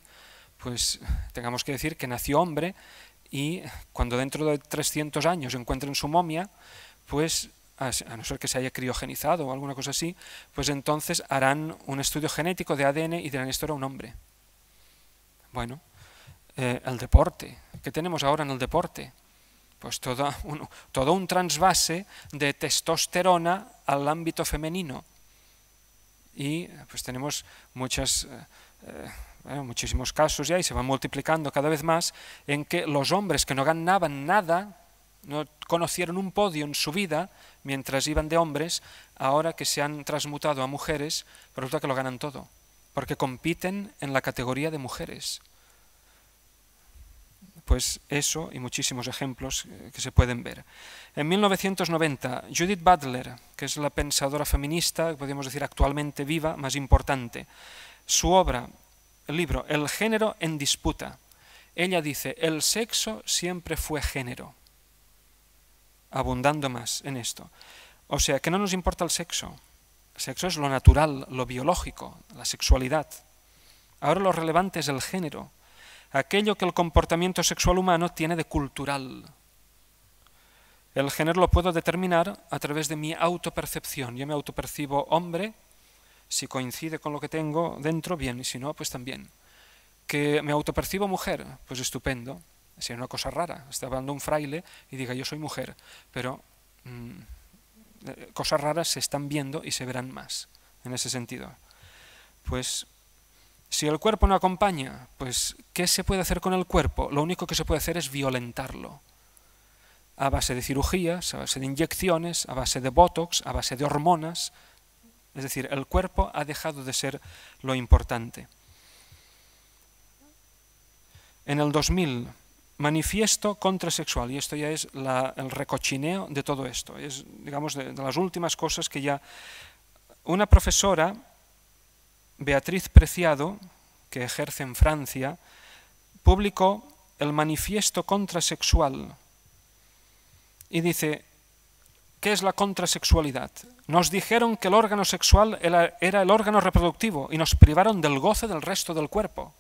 pues tengamos que decir que nació hombre y cuando dentro de 300 años encuentren su momia, pues a no ser que se haya criogenizado o alguna cosa así, pues entonces harán un estudio genético de ADN y dirán esto era un hombre. Bueno, eh, el deporte. ¿Qué tenemos ahora en el deporte? Pues todo un, todo un transvase de testosterona al ámbito femenino y pues tenemos muchas, eh, eh, muchísimos casos ya y se van multiplicando cada vez más en que los hombres que no ganaban nada, no conocieron un podio en su vida mientras iban de hombres, ahora que se han transmutado a mujeres, resulta que lo ganan todo, porque compiten en la categoría de mujeres pues eso y muchísimos ejemplos eh, que se pueden ver. En 1990, Judith Butler, que es la pensadora feminista, podríamos decir actualmente viva, más importante, su obra, el libro El género en disputa, ella dice, el sexo siempre fue género, abundando más en esto. O sea, que no nos importa el sexo. El sexo es lo natural, lo biológico, la sexualidad. Ahora lo relevante es el género aquello que el comportamiento sexual humano tiene de cultural. El género lo puedo determinar a través de mi autopercepción. Yo me autopercibo hombre, si coincide con lo que tengo dentro, bien, y si no, pues también. Que me autopercibo mujer, pues estupendo. Sería una cosa rara. Está hablando un fraile y diga yo soy mujer, pero mm, eh, cosas raras se están viendo y se verán más en ese sentido. Pues si el cuerpo no acompaña, pues ¿qué se puede hacer con el cuerpo? Lo único que se puede hacer es violentarlo. A base de cirugías, a base de inyecciones, a base de botox, a base de hormonas. Es decir, el cuerpo ha dejado de ser lo importante. En el 2000, manifiesto contrasexual, y esto ya es el recochineo de todo esto, es, digamos, de las últimas cosas que ya... Una profesora Beatriz Preciado, que ejerce en Francia, publicó el manifiesto contrasexual y dice, ¿qué es la contrasexualidad? Nos dijeron que el órgano sexual era el órgano reproductivo y nos privaron del goce del resto del cuerpo.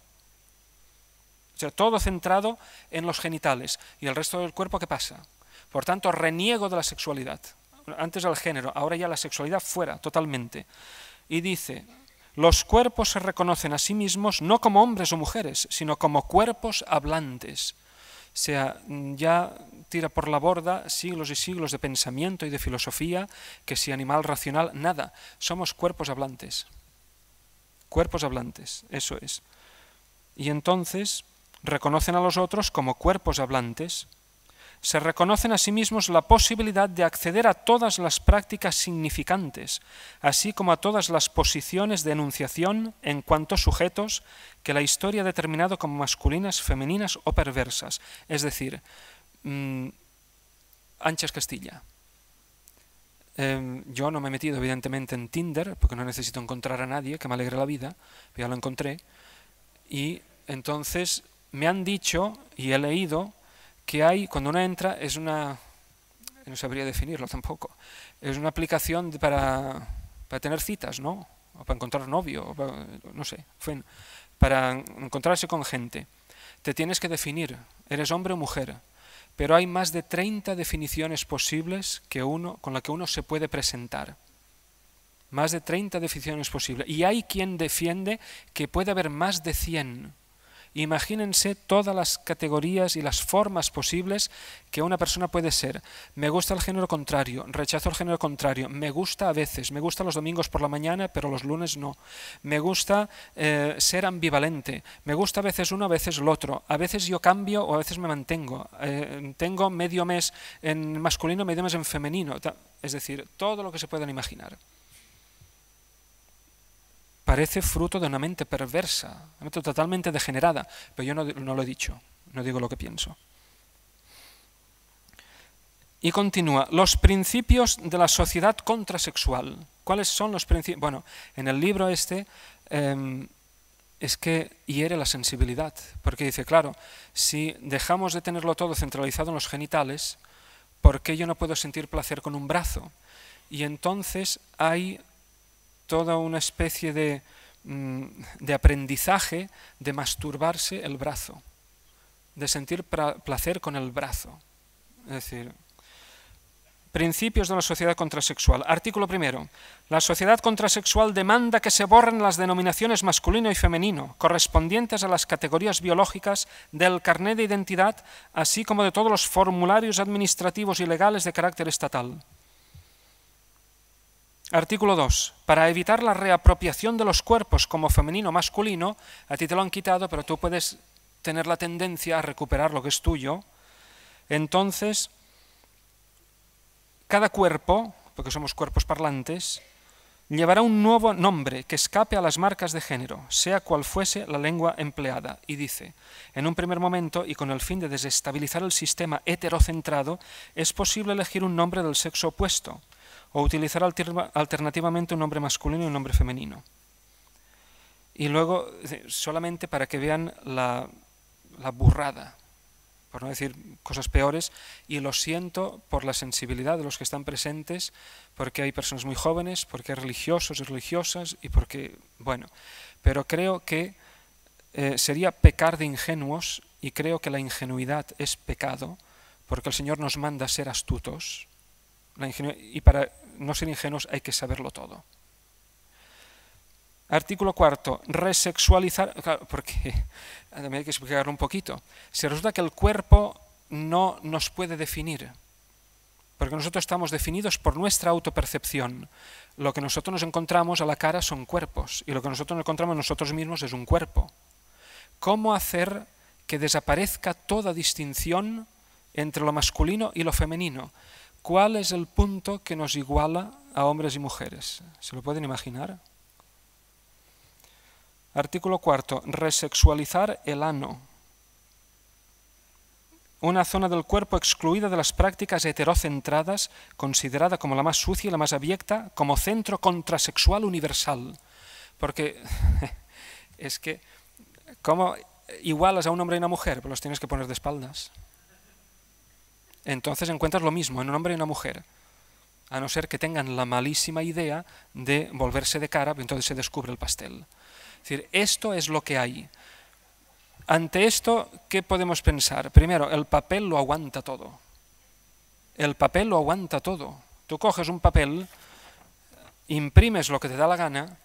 O sea, todo centrado en los genitales. ¿Y el resto del cuerpo qué pasa? Por tanto, reniego de la sexualidad. Antes el género, ahora ya la sexualidad fuera, totalmente. Y dice, los cuerpos se reconocen a sí mismos no como hombres o mujeres, sino como cuerpos hablantes. O sea, ya tira por la borda siglos y siglos de pensamiento y de filosofía, que si animal racional, nada. Somos cuerpos hablantes. Cuerpos hablantes, eso es. Y entonces reconocen a los otros como cuerpos hablantes, se reconocen a sí mismos la posibilidad de acceder a todas las prácticas significantes, así como a todas las posiciones de enunciación en cuanto sujetos que la historia ha determinado como masculinas, femeninas o perversas, es decir, mm, Anchas Castilla. Em, yo no me he metido evidentemente en Tinder, porque no necesito encontrar a nadie que me alegre la vida, ya lo encontré, y entonces me han dicho y he leído que hay, cuando uno entra, es una, no sabría definirlo tampoco, es una aplicación para, tener citas, ¿no? O para encontrar novio, no sé, para encontrarse con gente. Te tienes que definir, eres hombre o mujer, pero hay más de 30 definiciones posibles que uno, con las que uno se puede presentar. Más de 30 definiciones posibles. Y hay quien defiende que puede haber más de 100 Imagínense todas las categorías y las formas posibles que una persona puede ser. Me gusta el género contrario, rechazo el género contrario, me gusta a veces, me gusta los domingos por la mañana, pero los lunes no. Me gusta eh, ser ambivalente, me gusta a veces uno, a veces el otro. A veces yo cambio o a veces me mantengo. Eh, tengo medio mes en masculino, medio mes en femenino. Es decir, todo lo que se puedan imaginar parece fruto de una mente perversa, una mente totalmente degenerada, pero yo no, lo he dicho, no digo lo que pienso. Y continúa, los principios de la sociedad contrasexual. ¿Cuáles son los principios? Bueno, en el libro este em, es que hiere la sensibilidad, porque dice, claro, si dejamos de tenerlo todo centralizado en los genitales, ¿por qué yo no puedo sentir placer con un brazo? Y entonces hay toda una especie mm, de, aprendizaje de masturbarse el brazo, de sentir placer con el brazo. Es decir, Principios de la sociedad contrasexual. Artículo primero. La sociedad contrasexual demanda que se borren las denominaciones masculino y femenino correspondientes a las categorías biológicas del carnet de identidad, así como de todos los formularios administrativos y legales de carácter estatal. Artículo 2. Para evitar la reapropiación de los cuerpos como femenino masculino, a ti te lo han quitado, pero tú puedes tener la tendencia a recuperar lo que es tuyo. Entonces, cada cuerpo, porque somos cuerpos parlantes, llevará un nuevo nombre que escape a las marcas de género, sea cual fuese la lengua empleada, y dice, en un primer momento y con el fin de desestabilizar el sistema heterocentrado, es posible elegir un nombre del sexo opuesto, o utilizar alternativamente un nombre masculino y un nombre femenino. Y luego, solamente para que vean la, la burrada, por no decir cosas peores, y lo siento por la sensibilidad de los que están presentes, porque hay personas muy jóvenes, porque hay religiosos y religiosas, y porque, bueno, pero creo que eh, sería pecar de ingenuos, y creo que la ingenuidad es pecado, porque el Señor nos manda ser astutos, y para no ser ingenuos hay que saberlo todo. Artículo cuarto, resexualizar, claro, porque también hay que explicarlo un poquito. Se resulta que el cuerpo no nos puede definir, porque nosotros estamos definidos por nuestra autopercepción. Lo que nosotros nos encontramos a la cara son cuerpos, y lo que nosotros nos encontramos nosotros mismos es un cuerpo. ¿Cómo hacer que desaparezca toda distinción entre lo masculino y lo femenino? ¿Cuál es el punto que nos iguala a hombres y mujeres? ¿Se lo pueden imaginar? Artículo cuarto, resexualizar el ano. Una zona del cuerpo excluida de las prácticas heterocentradas, considerada como la más sucia y la más abierta, como centro contrasexual universal. Porque es que, ¿cómo igualas a un hombre y una mujer? Pues los tienes que poner de espaldas. Entonces encuentras lo mismo en un hombre y una mujer a no ser que tengan la malísima idea de volverse de cara, entonces se descubre el pastel decir, esto es lo que hay. Ante esto, ¿qué podemos pensar? Primero, el papel lo aguanta todo. El papel lo aguanta todo. Tú coges un papel, imprimes lo que te da la gana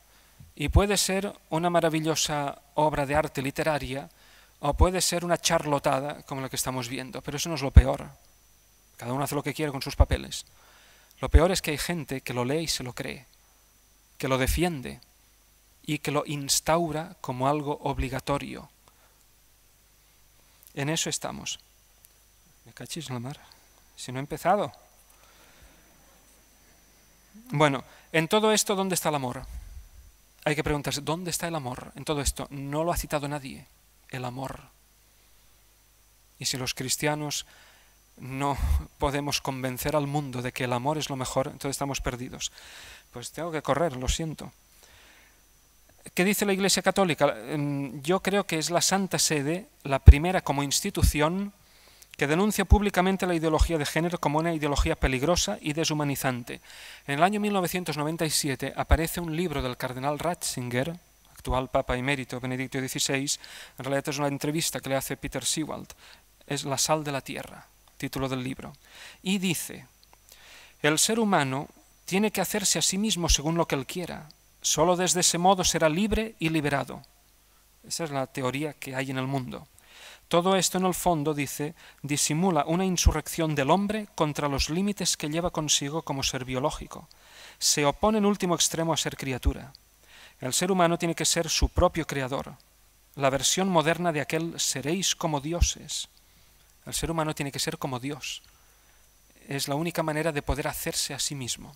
y puede ser una maravillosa obra de arte literaria o puede ser una charlotada como la que estamos viendo, pero eso no es lo peor. Cada uno hace lo que quiere con sus papeles. Lo peor es que hay gente que lo lee y se lo cree, que lo defiende, y que lo instaura como algo obligatorio. En eso estamos. Me cachis la mar. Si no he empezado. Bueno, en todo esto, ¿dónde está el amor? Hay que preguntarse, ¿dónde está el amor? En todo esto, no lo ha citado nadie, el amor. Y si los cristianos no podemos convencer al mundo de que el amor es lo mejor, entonces estamos perdidos. Pues tengo que correr, lo siento. ¿Qué dice la Iglesia Católica? Em, yo creo que es la Santa Sede, la primera como institución, que denuncia públicamente la ideología de género como una ideología peligrosa y deshumanizante. En el año 1997 aparece un libro del cardenal Ratzinger, actual Papa emérito Benedicto XVI, en realidad es una entrevista que le hace Peter Sewald, es La sal de la tierra, título del libro, y dice, el ser humano tiene que hacerse a sí mismo según lo que él quiera, Solo desde ese modo será libre y liberado. Esa es la teoría que hay en el mundo. Todo esto en el fondo, dice, disimula una insurrección del hombre contra los límites que lleva consigo como ser biológico. Se opone en último extremo a ser criatura. El ser humano tiene que ser su propio creador, la versión moderna de aquel seréis como dioses. El ser humano tiene que ser como Dios. Es la única manera de poder hacerse a sí mismo.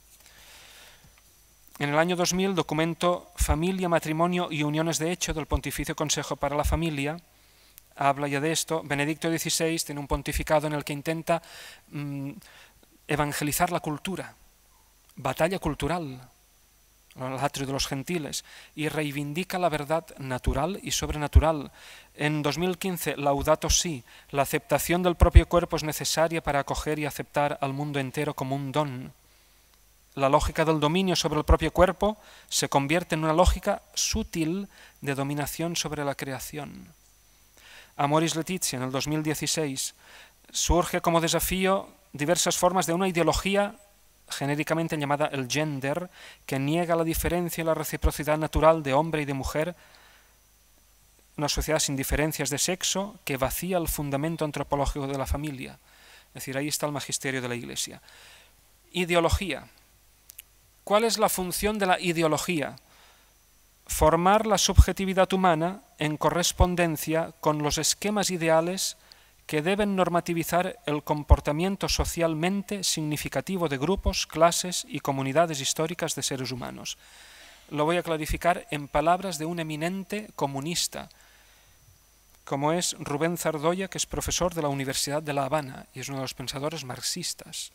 En el año 2000, documento Familia, Matrimonio y Uniones de Hecho del Pontificio Consejo para la Familia, habla ya de esto. Benedicto XVI tiene un pontificado en el que intenta mm, evangelizar la cultura, batalla cultural, el atrio de los gentiles, y reivindica la verdad natural y sobrenatural. En 2015, Laudato Si, la aceptación del propio cuerpo es necesaria para acoger y aceptar al mundo entero como un don la lógica del dominio sobre el propio cuerpo se convierte en una lógica sutil de dominación sobre la creación. Amoris Letizia, en el 2016, surge como desafío diversas formas de una ideología genéricamente llamada el gender, que niega la diferencia y la reciprocidad natural de hombre y de mujer, una sociedad sin diferencias de sexo que vacía el fundamento antropológico de la familia. Es decir, ahí está el magisterio de la Iglesia. Ideología, ¿Cuál es la función de la ideología? Formar la subjetividad humana en correspondencia con los esquemas ideales que deben normativizar el comportamiento socialmente significativo de grupos, clases y comunidades históricas de seres humanos. Lo voy a clarificar en palabras de un eminente comunista, como es Rubén Zardoya, que es profesor de la Universidad de La Habana y es uno de los pensadores marxistas.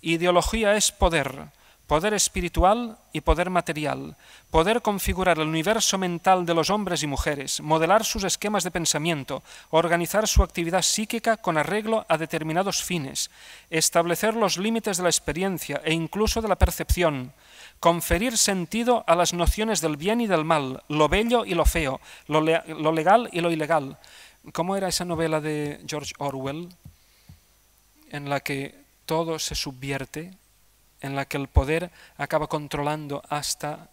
Ideología es poder, poder espiritual y poder material, poder configurar el universo mental de los hombres y mujeres, modelar sus esquemas de pensamiento, organizar su actividad psíquica con arreglo a determinados fines, establecer los límites de la experiencia e incluso de la percepción, conferir sentido a las nociones del bien y del mal, lo bello y lo feo, lo, legal y lo ilegal. ¿Cómo era esa novela de George Orwell en la que todo se subvierte? en la que el poder acaba controlando hasta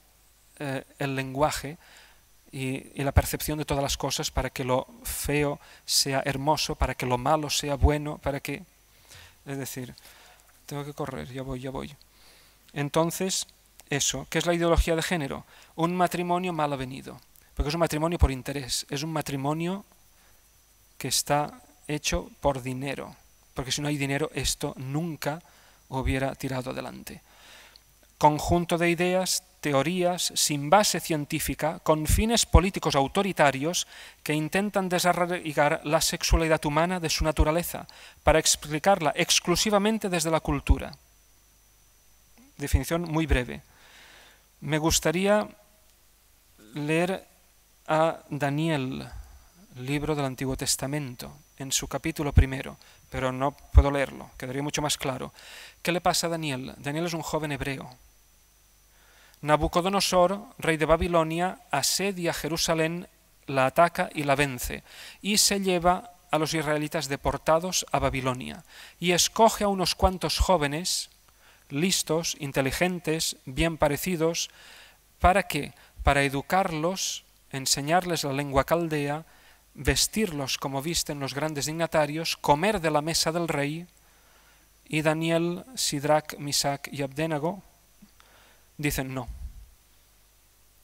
eh, el lenguaje y, y, la percepción de todas las cosas para que lo feo sea hermoso, para que lo malo sea bueno, para que... Es decir, tengo que correr, ya voy, ya voy. Entonces, eso, ¿qué es la ideología de género? Un matrimonio mal avenido, porque es un matrimonio por interés, es un matrimonio que está hecho por dinero, porque si no hay dinero esto nunca hubiera tirado adelante. Conjunto de ideas, teorías sin base científica, con fines políticos autoritarios que intentan desarraigar la sexualidad humana de su naturaleza para explicarla exclusivamente desde la cultura. Definición muy breve. Me gustaría leer a Daniel, libro del Antiguo Testamento, en su capítulo primero, pero no puedo leerlo, quedaría mucho más claro. ¿Qué le pasa a Daniel? Daniel es un joven hebreo. Nabucodonosor, rey de Babilonia, asedia Jerusalén, la ataca y la vence, y se lleva a los israelitas deportados a Babilonia, y escoge a unos cuantos jóvenes, listos, inteligentes, bien parecidos, ¿para qué? Para educarlos, enseñarles la lengua caldea, vestirlos como visten los grandes dignatarios, comer de la mesa del rey, y Daniel, Sidrach, Misac y Abdenago dicen no.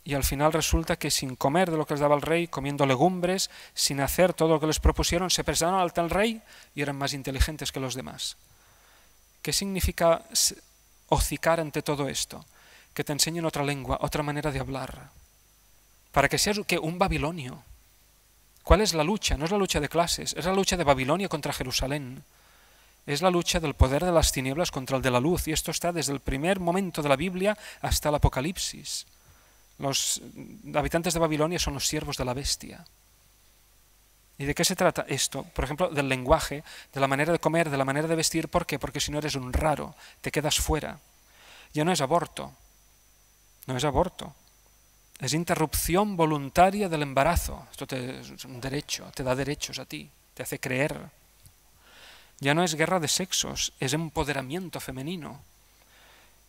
Y al final resulta que sin comer de lo que les daba el rey, comiendo legumbres, sin hacer todo lo que les propusieron, se presentaron al tal rey y eran más inteligentes que los demás. ¿Qué significa hocicar ante todo esto? Que te enseñen otra lengua, otra manera de hablar. Para que seas un babilonio. ¿Cuál es la lucha? No es la lucha de clases, es la lucha de Babilonia contra Jerusalén es la lucha del poder de las tinieblas contra el de la luz, y esto está desde el primer momento de la Biblia hasta el Apocalipsis. Los mm, habitantes de Babilonia son los siervos de la bestia. ¿Y de qué se trata esto? Por ejemplo, del lenguaje, de la manera de comer, de la manera de vestir. ¿Por qué? Porque si no eres un raro, te quedas fuera. Ya no es aborto. No es aborto. Es interrupción voluntaria del embarazo. Esto te, es un derecho, te da derechos a ti, te hace creer ya no es guerra de sexos, es empoderamiento femenino.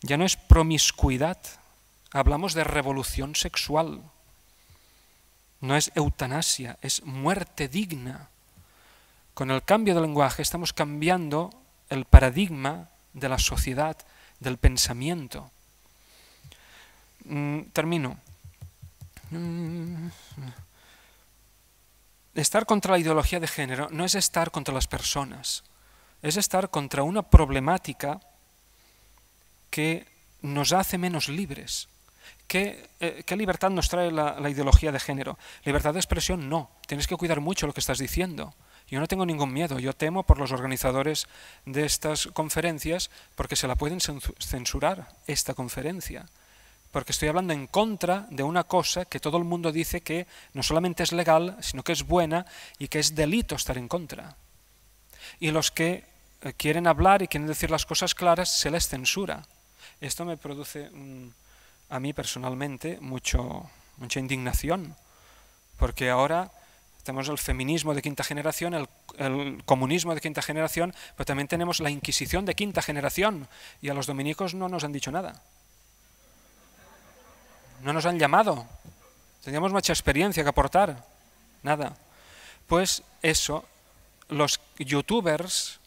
Ya no es promiscuidad, hablamos de revolución sexual. No es eutanasia, es muerte digna. Con el cambio de lenguaje estamos cambiando el paradigma de la sociedad, del pensamiento. Mm, termino. Mm, estar contra la ideología de género no es estar contra las personas, es estar contra una problemática que nos hace menos libres. Eh, ¿Qué, libertad nos trae la, la, ideología de género? Libertad de expresión no. Tienes que cuidar mucho lo que estás diciendo. Yo no tengo ningún miedo. Yo temo por los organizadores de estas conferencias porque se la pueden censurar esta conferencia. Porque estoy hablando en contra de una cosa que todo el mundo dice que no solamente es legal, sino que es buena y que es delito estar en contra y los que eh, quieren hablar y quieren decir las cosas claras se les censura. Esto me produce a mí personalmente mucho, mucha indignación, porque ahora tenemos el feminismo de quinta generación, el, el, comunismo de quinta generación, pero también tenemos la Inquisición de quinta generación y a los dominicos no nos han dicho nada. No nos han llamado. Teníamos mucha experiencia que aportar. Nada. Pues eso los youtubers,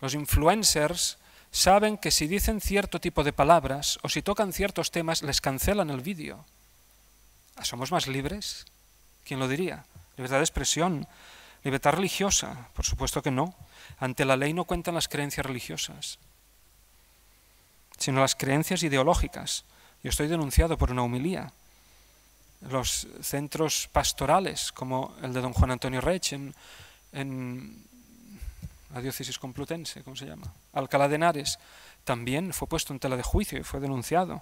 los influencers, saben que si dicen cierto tipo de palabras o si tocan ciertos temas, les cancelan el vídeo. Ah, ¿Somos más libres? ¿Quién lo diría? Libertad de expresión, libertad religiosa, por supuesto que no. Ante la ley no cuentan las creencias religiosas, sino las creencias ideológicas. Yo estoy denunciado por una humilía. Los centros pastorales, como el de don Juan Antonio Rech, en en la diócesis complutense, ¿cómo se llama? Alcalá de Henares, también fue puesto en tela de juicio y fue denunciado.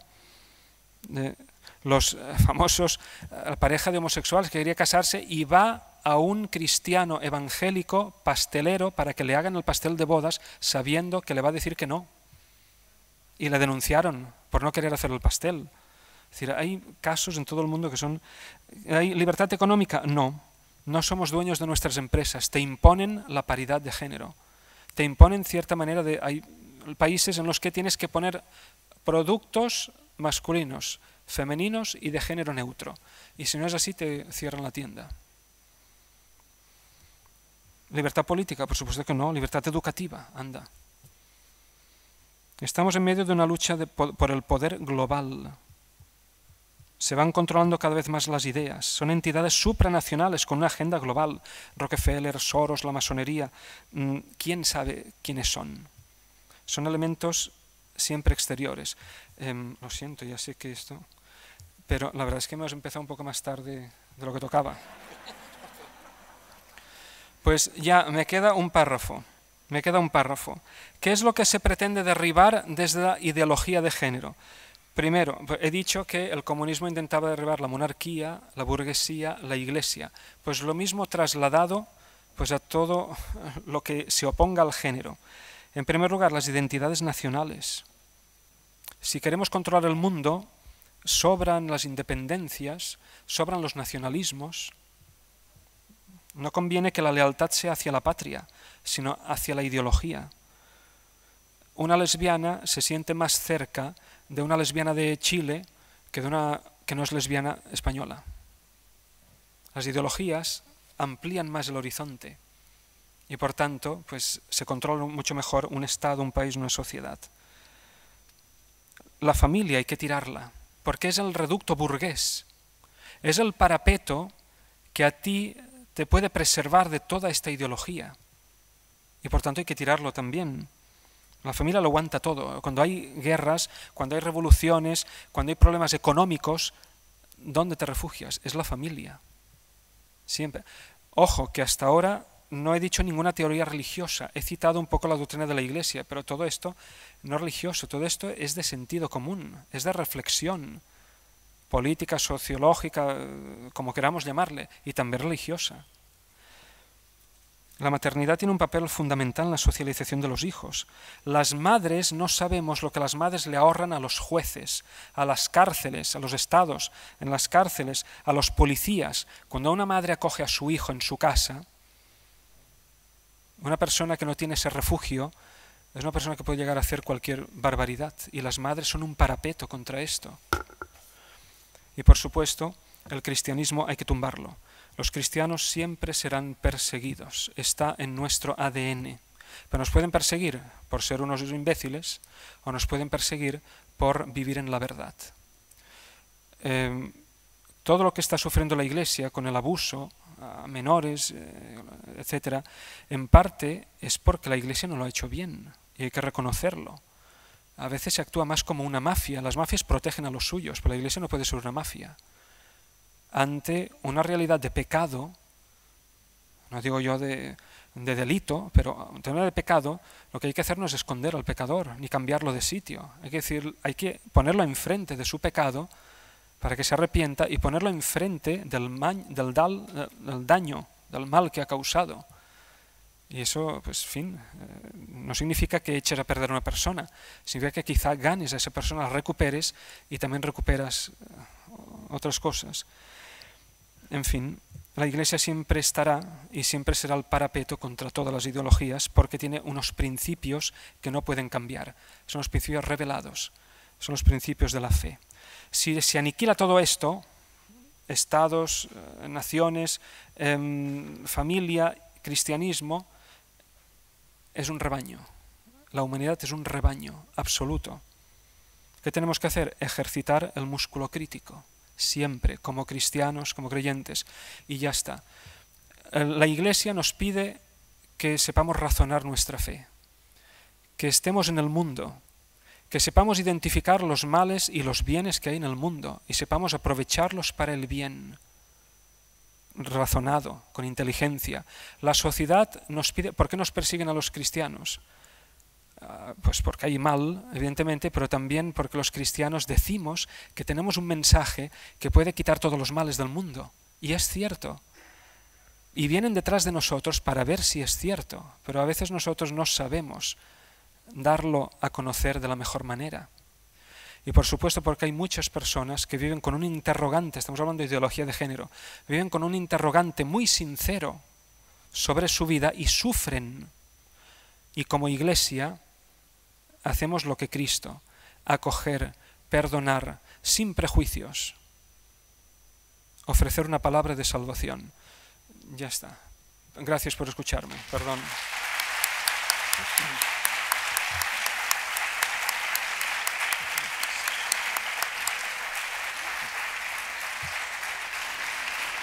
los eh, famosos, eh, la pareja de homosexuales que quería casarse y va a un cristiano evangélico pastelero para que le hagan el pastel de bodas sabiendo que le va a decir que no. Y le denunciaron por no querer hacer el pastel. Es decir, hay casos en todo el mundo que son... ¿Hay libertad económica? No. No somos dueños de nuestras empresas, te imponen la paridad de género, te imponen cierta manera de... Hay países en los que tienes que poner productos masculinos, femeninos y de género neutro. Y si no es así, te cierran la tienda. ¿Libertad política? Por supuesto que no. Libertad educativa, anda. Estamos en medio de una lucha por el poder global. Se van controlando cada vez más las ideas. Son entidades supranacionales con una agenda global. Rockefeller, Soros, la masonería. Mm, ¿Quién sabe quiénes son? Son elementos siempre exteriores. Em, lo siento, ya sé que esto... Pero la verdad es que hemos empezado un poco más tarde de lo que tocaba. Pues ya me queda un párrafo. Me queda un párrafo. ¿Qué es lo que se pretende derribar desde la ideología de género? Primero, pues, he dicho que el comunismo intentaba derribar la monarquía, la burguesía, la iglesia. Pues lo mismo trasladado pues, a todo lo que se oponga al género. En primer lugar, las identidades nacionales. Si queremos controlar el mundo, sobran las independencias, sobran los nacionalismos. No conviene que la lealtad sea hacia la patria, sino hacia la ideología. Una lesbiana se siente más cerca de una lesbiana de Chile que de una que no es lesbiana española. Las ideologías amplían más el horizonte y por tanto pues, se controla mucho mejor un Estado, un país, una sociedad. La familia hay que tirarla porque es el reducto burgués, es el parapeto que a ti te puede preservar de toda esta ideología y por tanto hay que tirarlo también. La familia lo aguanta todo. Cuando hay guerras, cuando hay revoluciones, cuando hay problemas económicos, ¿dónde te refugias? Es la familia. Siempre. Ojo, que hasta ahora no he dicho ninguna teoría religiosa. He citado un poco la doctrina de la Iglesia, pero todo esto no religioso, todo esto es de sentido común, es de reflexión política, sociológica, como queramos llamarle, y también religiosa. La maternidad tiene un papel fundamental en la socialización de los hijos. Las madres no sabemos lo que las madres le ahorran a los jueces, a las cárceles, a los estados, en las cárceles, a los policías. Cuando una madre acoge a su hijo en su casa, una persona que no tiene ese refugio es una persona que puede llegar a hacer cualquier barbaridad y las madres son un parapeto contra esto. Y por supuesto, el cristianismo hay que tumbarlo. Los cristianos siempre serán perseguidos, está en nuestro ADN. Pero nos pueden perseguir por ser unos imbéciles o nos pueden perseguir por vivir en la verdad. Em, todo lo que está sufriendo la Iglesia con el abuso a menores, eh, etcétera, en parte es porque la Iglesia no lo ha hecho bien y hay que reconocerlo. A veces se actúa más como una mafia. Las mafias protegen a los suyos, pero la Iglesia no puede ser una mafia ante una realidad de pecado, no digo yo de, delito, pero ante una de pecado, lo que hay que hacer no es esconder al pecador, ni cambiarlo de sitio. Hay que, decir, hay que ponerlo enfrente de su pecado para que se arrepienta y ponerlo enfrente del, del, del daño, del mal que ha causado. Y eso, pues, fin, eh, no significa que eches a perder a una persona, significa que quizá ganes a esa persona, la recuperes y también recuperas eh, otras cosas. En fin, la Iglesia siempre estará y siempre será el parapeto contra todas las ideologías porque tiene unos principios que no pueden cambiar. Son los principios revelados, son los principios de la fe. Si se aniquila todo esto, estados, eh, naciones, em, familia, cristianismo, es un rebaño. La humanidad es un rebaño absoluto. ¿Qué tenemos que hacer? Ejercitar el músculo crítico siempre, como cristianos, como creyentes, y ya está. Eh, la Iglesia nos pide que sepamos razonar nuestra fe, que estemos en el mundo, que sepamos identificar los males y los bienes que hay en el mundo y sepamos aprovecharlos para el bien razonado, con inteligencia. La sociedad nos pide, ¿por qué nos persiguen a los cristianos? Ah, pues porque hay mal, evidentemente, pero también porque los cristianos decimos que tenemos un mensaje que puede quitar todos los males del mundo. Y es cierto. Y vienen detrás de nosotros para ver si es cierto, pero a veces nosotros no sabemos darlo a conocer de la mejor manera. Y por supuesto porque hay muchas personas que viven con un interrogante, estamos hablando de ideología de género, viven con un interrogante muy sincero sobre su vida y sufren. Y como iglesia hacemos lo que Cristo, acoger, perdonar, sin prejuicios, ofrecer una palabra de salvación. Ya está. Gracias por escucharme. Perdón.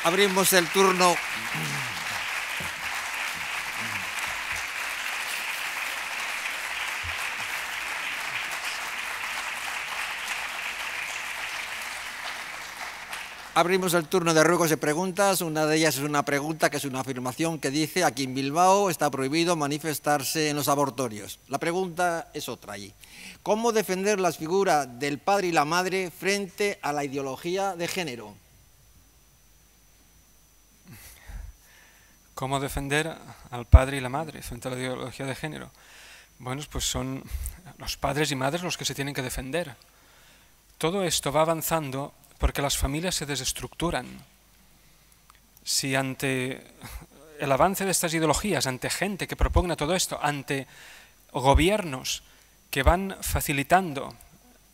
Abrimos el turno Abrimos el turno de ruegos y preguntas. Una de ellas es una pregunta que es una afirmación que dice aquí en Bilbao está prohibido manifestarse en los abortorios. La pregunta es otra allí. ¿Cómo defender las figuras del padre y la madre frente a la ideología de género? ¿Cómo defender al padre y la madre frente a la ideología de género? Bueno, pues son los padres y madres los que se tienen que defender. Todo esto va avanzando porque las familias se desestructuran. Si ante el avance de estas ideologías, ante gente que propone todo esto, ante gobiernos que van facilitando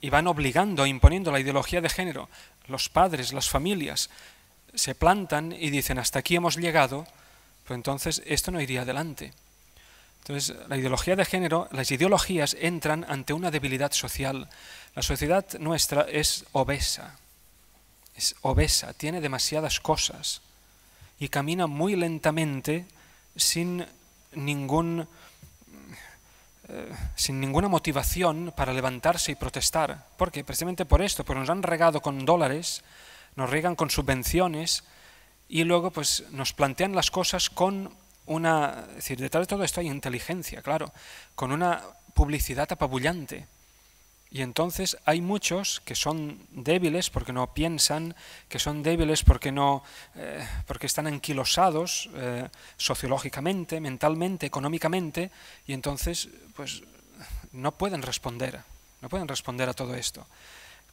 y van obligando, e imponiendo la ideología de género, los padres, las familias, se plantan y dicen hasta aquí hemos llegado, pues entonces esto no iría adelante. Entonces, la ideología de género, las ideologías entran ante una debilidad social. La sociedad nuestra es obesa obesa, tiene demasiadas cosas y camina muy lentamente sin ningún eh, sin ninguna motivación para levantarse y protestar. porque Precisamente por esto, porque nos han regado con dólares, nos riegan con subvenciones y luego pues, nos plantean las cosas con una... Es decir, detrás de todo esto hay inteligencia, claro, con una publicidad apabullante. Y entonces hay muchos que son débiles porque no piensan, que son débiles porque, no, eh, porque están anquilosados eh, sociológicamente, mentalmente, económicamente, y entonces pues, no pueden responder, no pueden responder a todo esto.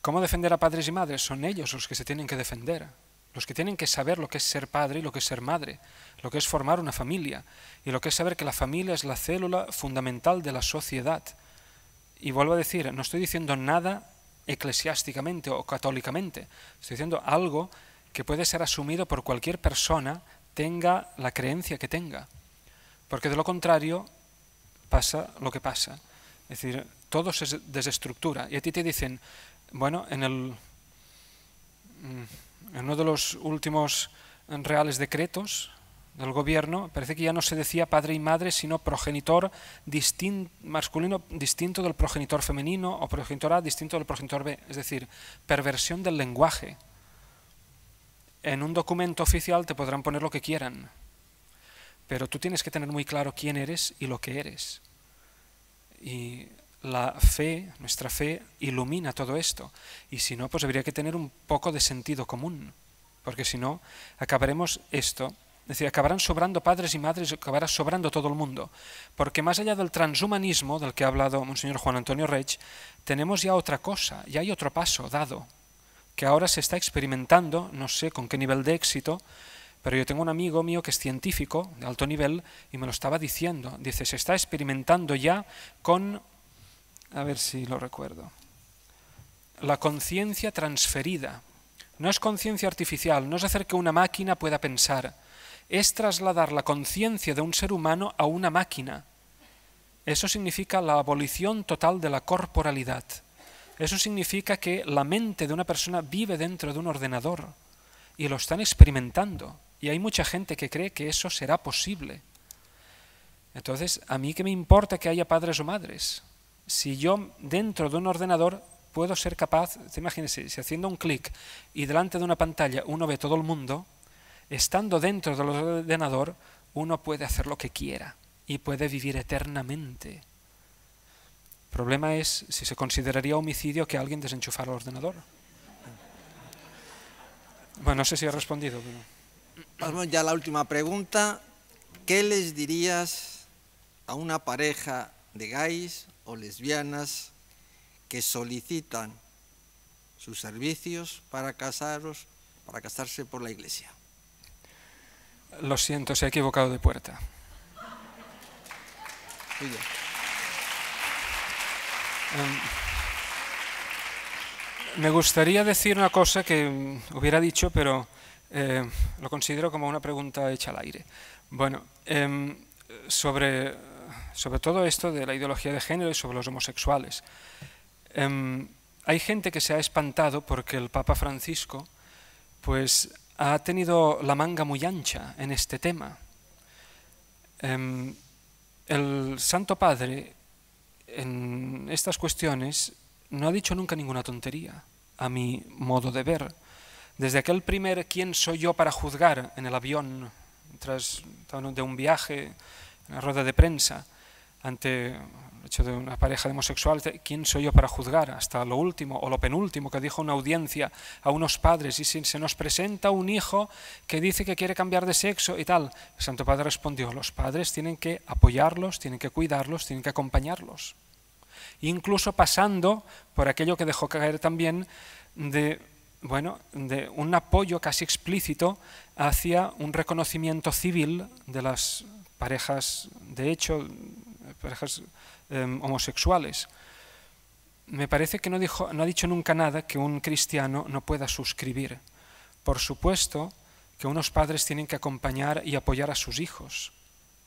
¿Cómo defender a padres y madres? Son ellos los que se tienen que defender, los que tienen que saber lo que es ser padre y lo que es ser madre, lo que es formar una familia, y lo que es saber que la familia es la célula fundamental de la sociedad y vuelvo a decir, no estoy diciendo nada eclesiásticamente o católicamente, estoy diciendo algo que puede ser asumido por cualquier persona, tenga la creencia que tenga. Porque de lo contrario pasa lo que pasa. Es decir, todo se desestructura. Y a ti te dicen, bueno, en, el, mm, en uno de los últimos reales decretos del gobierno, parece que ya no se decía padre y madre, sino progenitor masculino distinto del progenitor femenino o progenitora distinto del progenitor B. Es decir, perversión del lenguaje. En un documento oficial te podrán poner lo que quieran, pero tú tienes que tener muy claro quién eres y lo que eres. Y la fe, nuestra fe, ilumina todo esto. Y si no, pues habría que tener un poco de sentido común, porque si no, acabaremos esto decir, acabarán sobrando padres y madres, acabará sobrando todo el mundo. Porque más allá del transhumanismo del que ha hablado Monseñor Juan Antonio Reich, tenemos ya otra cosa, ya hay otro paso dado, que ahora se está experimentando, no sé con qué nivel de éxito, pero yo tengo un amigo mío que es científico de alto nivel y me lo estaba diciendo. Dice, se está experimentando ya con, a ver si lo recuerdo, la conciencia transferida. No es conciencia artificial, no es hacer que una máquina pueda pensar, es trasladar la conciencia de un ser humano a una máquina. Eso significa la abolición total de la corporalidad. Eso significa que la mente de una persona vive dentro de un ordenador y lo están experimentando. Y hay mucha gente que cree que eso será posible. Entonces, ¿a mí qué me importa que haya padres o madres? Si yo dentro de un ordenador puedo ser capaz, imagínense, si haciendo un clic y delante de una pantalla uno ve todo el mundo, estando dentro del ordenador, uno puede hacer lo que quiera y puede vivir eternamente. El problema es si se consideraría homicidio que alguien desenchufara el ordenador. Bueno, no sé si he respondido. Pero... Vamos ya a la última pregunta. ¿Qué les dirías a una pareja de gays o lesbianas que solicitan sus servicios para casaros, para casarse por la iglesia? Lo siento, se ha equivocado de puerta. Em, me gustaría decir una cosa que em, hubiera dicho, pero eh, lo considero como una pregunta hecha al aire. Bueno, em, sobre, sobre todo esto de la ideología de género y sobre los homosexuales. hay gente que se ha espantado porque el Papa Francisco pues ha tenido la manga muy ancha en este tema. Em, el Santo Padre en estas cuestiones no ha dicho nunca ninguna tontería, a mi modo de ver. Desde aquel primer ¿quién soy yo para juzgar? en el avión, tras de un viaje, en la rueda de prensa, ante hecho de una pareja de ¿quién soy yo para juzgar? Hasta lo último o lo penúltimo que dijo una audiencia a unos padres y si se nos presenta un hijo que dice que quiere cambiar de sexo y tal. El Santo Padre respondió, los padres tienen que apoyarlos, tienen que cuidarlos, tienen que acompañarlos. Incluso pasando por aquello que dejó caer también de, bueno, de un apoyo casi explícito hacia un reconocimiento civil de las parejas de hecho, parejas Em, homosexuales. Me parece que no, dijo, no ha dicho nunca nada que un cristiano no pueda suscribir. Por supuesto que unos padres tienen que acompañar y apoyar a sus hijos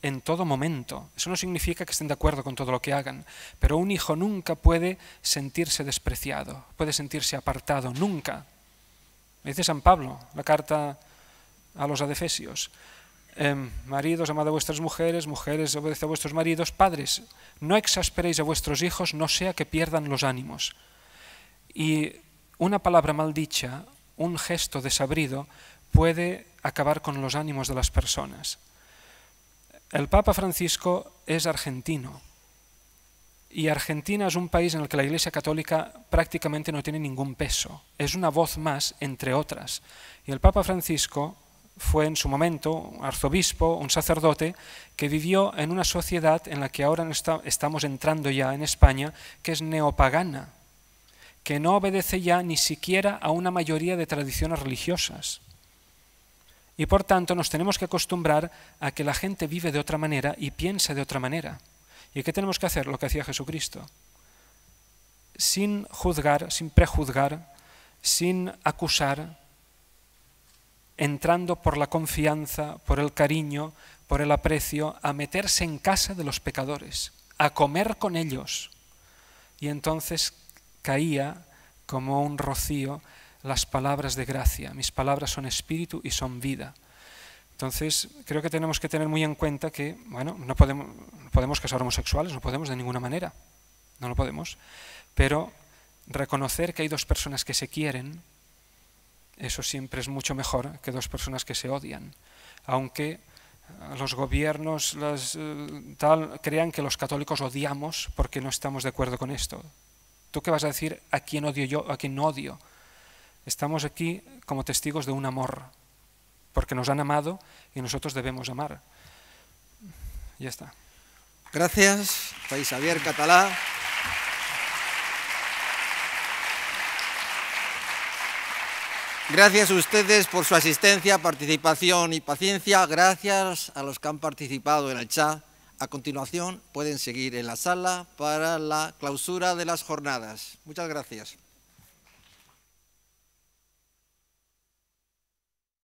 en todo momento. Eso no significa que estén de acuerdo con todo lo que hagan, pero un hijo nunca puede sentirse despreciado, puede sentirse apartado, nunca. dice San Pablo, la carta a los adefesios. Em, maridos, amad a vuestras mujeres, mujeres, obedece a vuestros maridos, padres, no exasperéis a vuestros hijos, no sea que pierdan los ánimos. Y una palabra mal dicha, un gesto desabrido, puede acabar con los ánimos de las personas. El Papa Francisco es argentino y Argentina es un país en el que la Iglesia Católica prácticamente no tiene ningún peso. Es una voz más entre otras. Y el Papa Francisco fue en su momento un arzobispo, un sacerdote, que vivió en una sociedad en la que ahora estamos entrando ya en España, que es neopagana, que no obedece ya ni siquiera a una mayoría de tradiciones religiosas. Y por tanto nos tenemos que acostumbrar a que la gente vive de otra manera y piensa de otra manera. ¿Y qué tenemos que hacer? Lo que hacía Jesucristo. Sin juzgar, sin prejuzgar, sin acusar, entrando por la confianza, por el cariño, por el aprecio, a meterse en casa de los pecadores, a comer con ellos. Y entonces caía como un rocío las palabras de gracia. Mis palabras son espíritu y son vida. Entonces, creo que tenemos que tener muy en cuenta que, bueno, no podemos, podemos homosexuales, no podemos de ninguna manera, no lo podemos, pero reconocer que hay dos personas que se quieren, eso siempre es mucho mejor que dos personas que se odian, aunque los gobiernos las, eh, tal, crean que los católicos odiamos porque no estamos de acuerdo con esto. ¿Tú qué vas a decir a quién odio yo, a quién no odio? Estamos aquí como testigos de un amor, porque nos han amado y nosotros debemos amar. Ya está. Gracias, país Catalá. Gracias a ustedes por su asistencia, participación y paciencia. Gracias a los que han participado en el chat. A continuación pueden seguir en la sala para la clausura de las jornadas. Muchas gracias.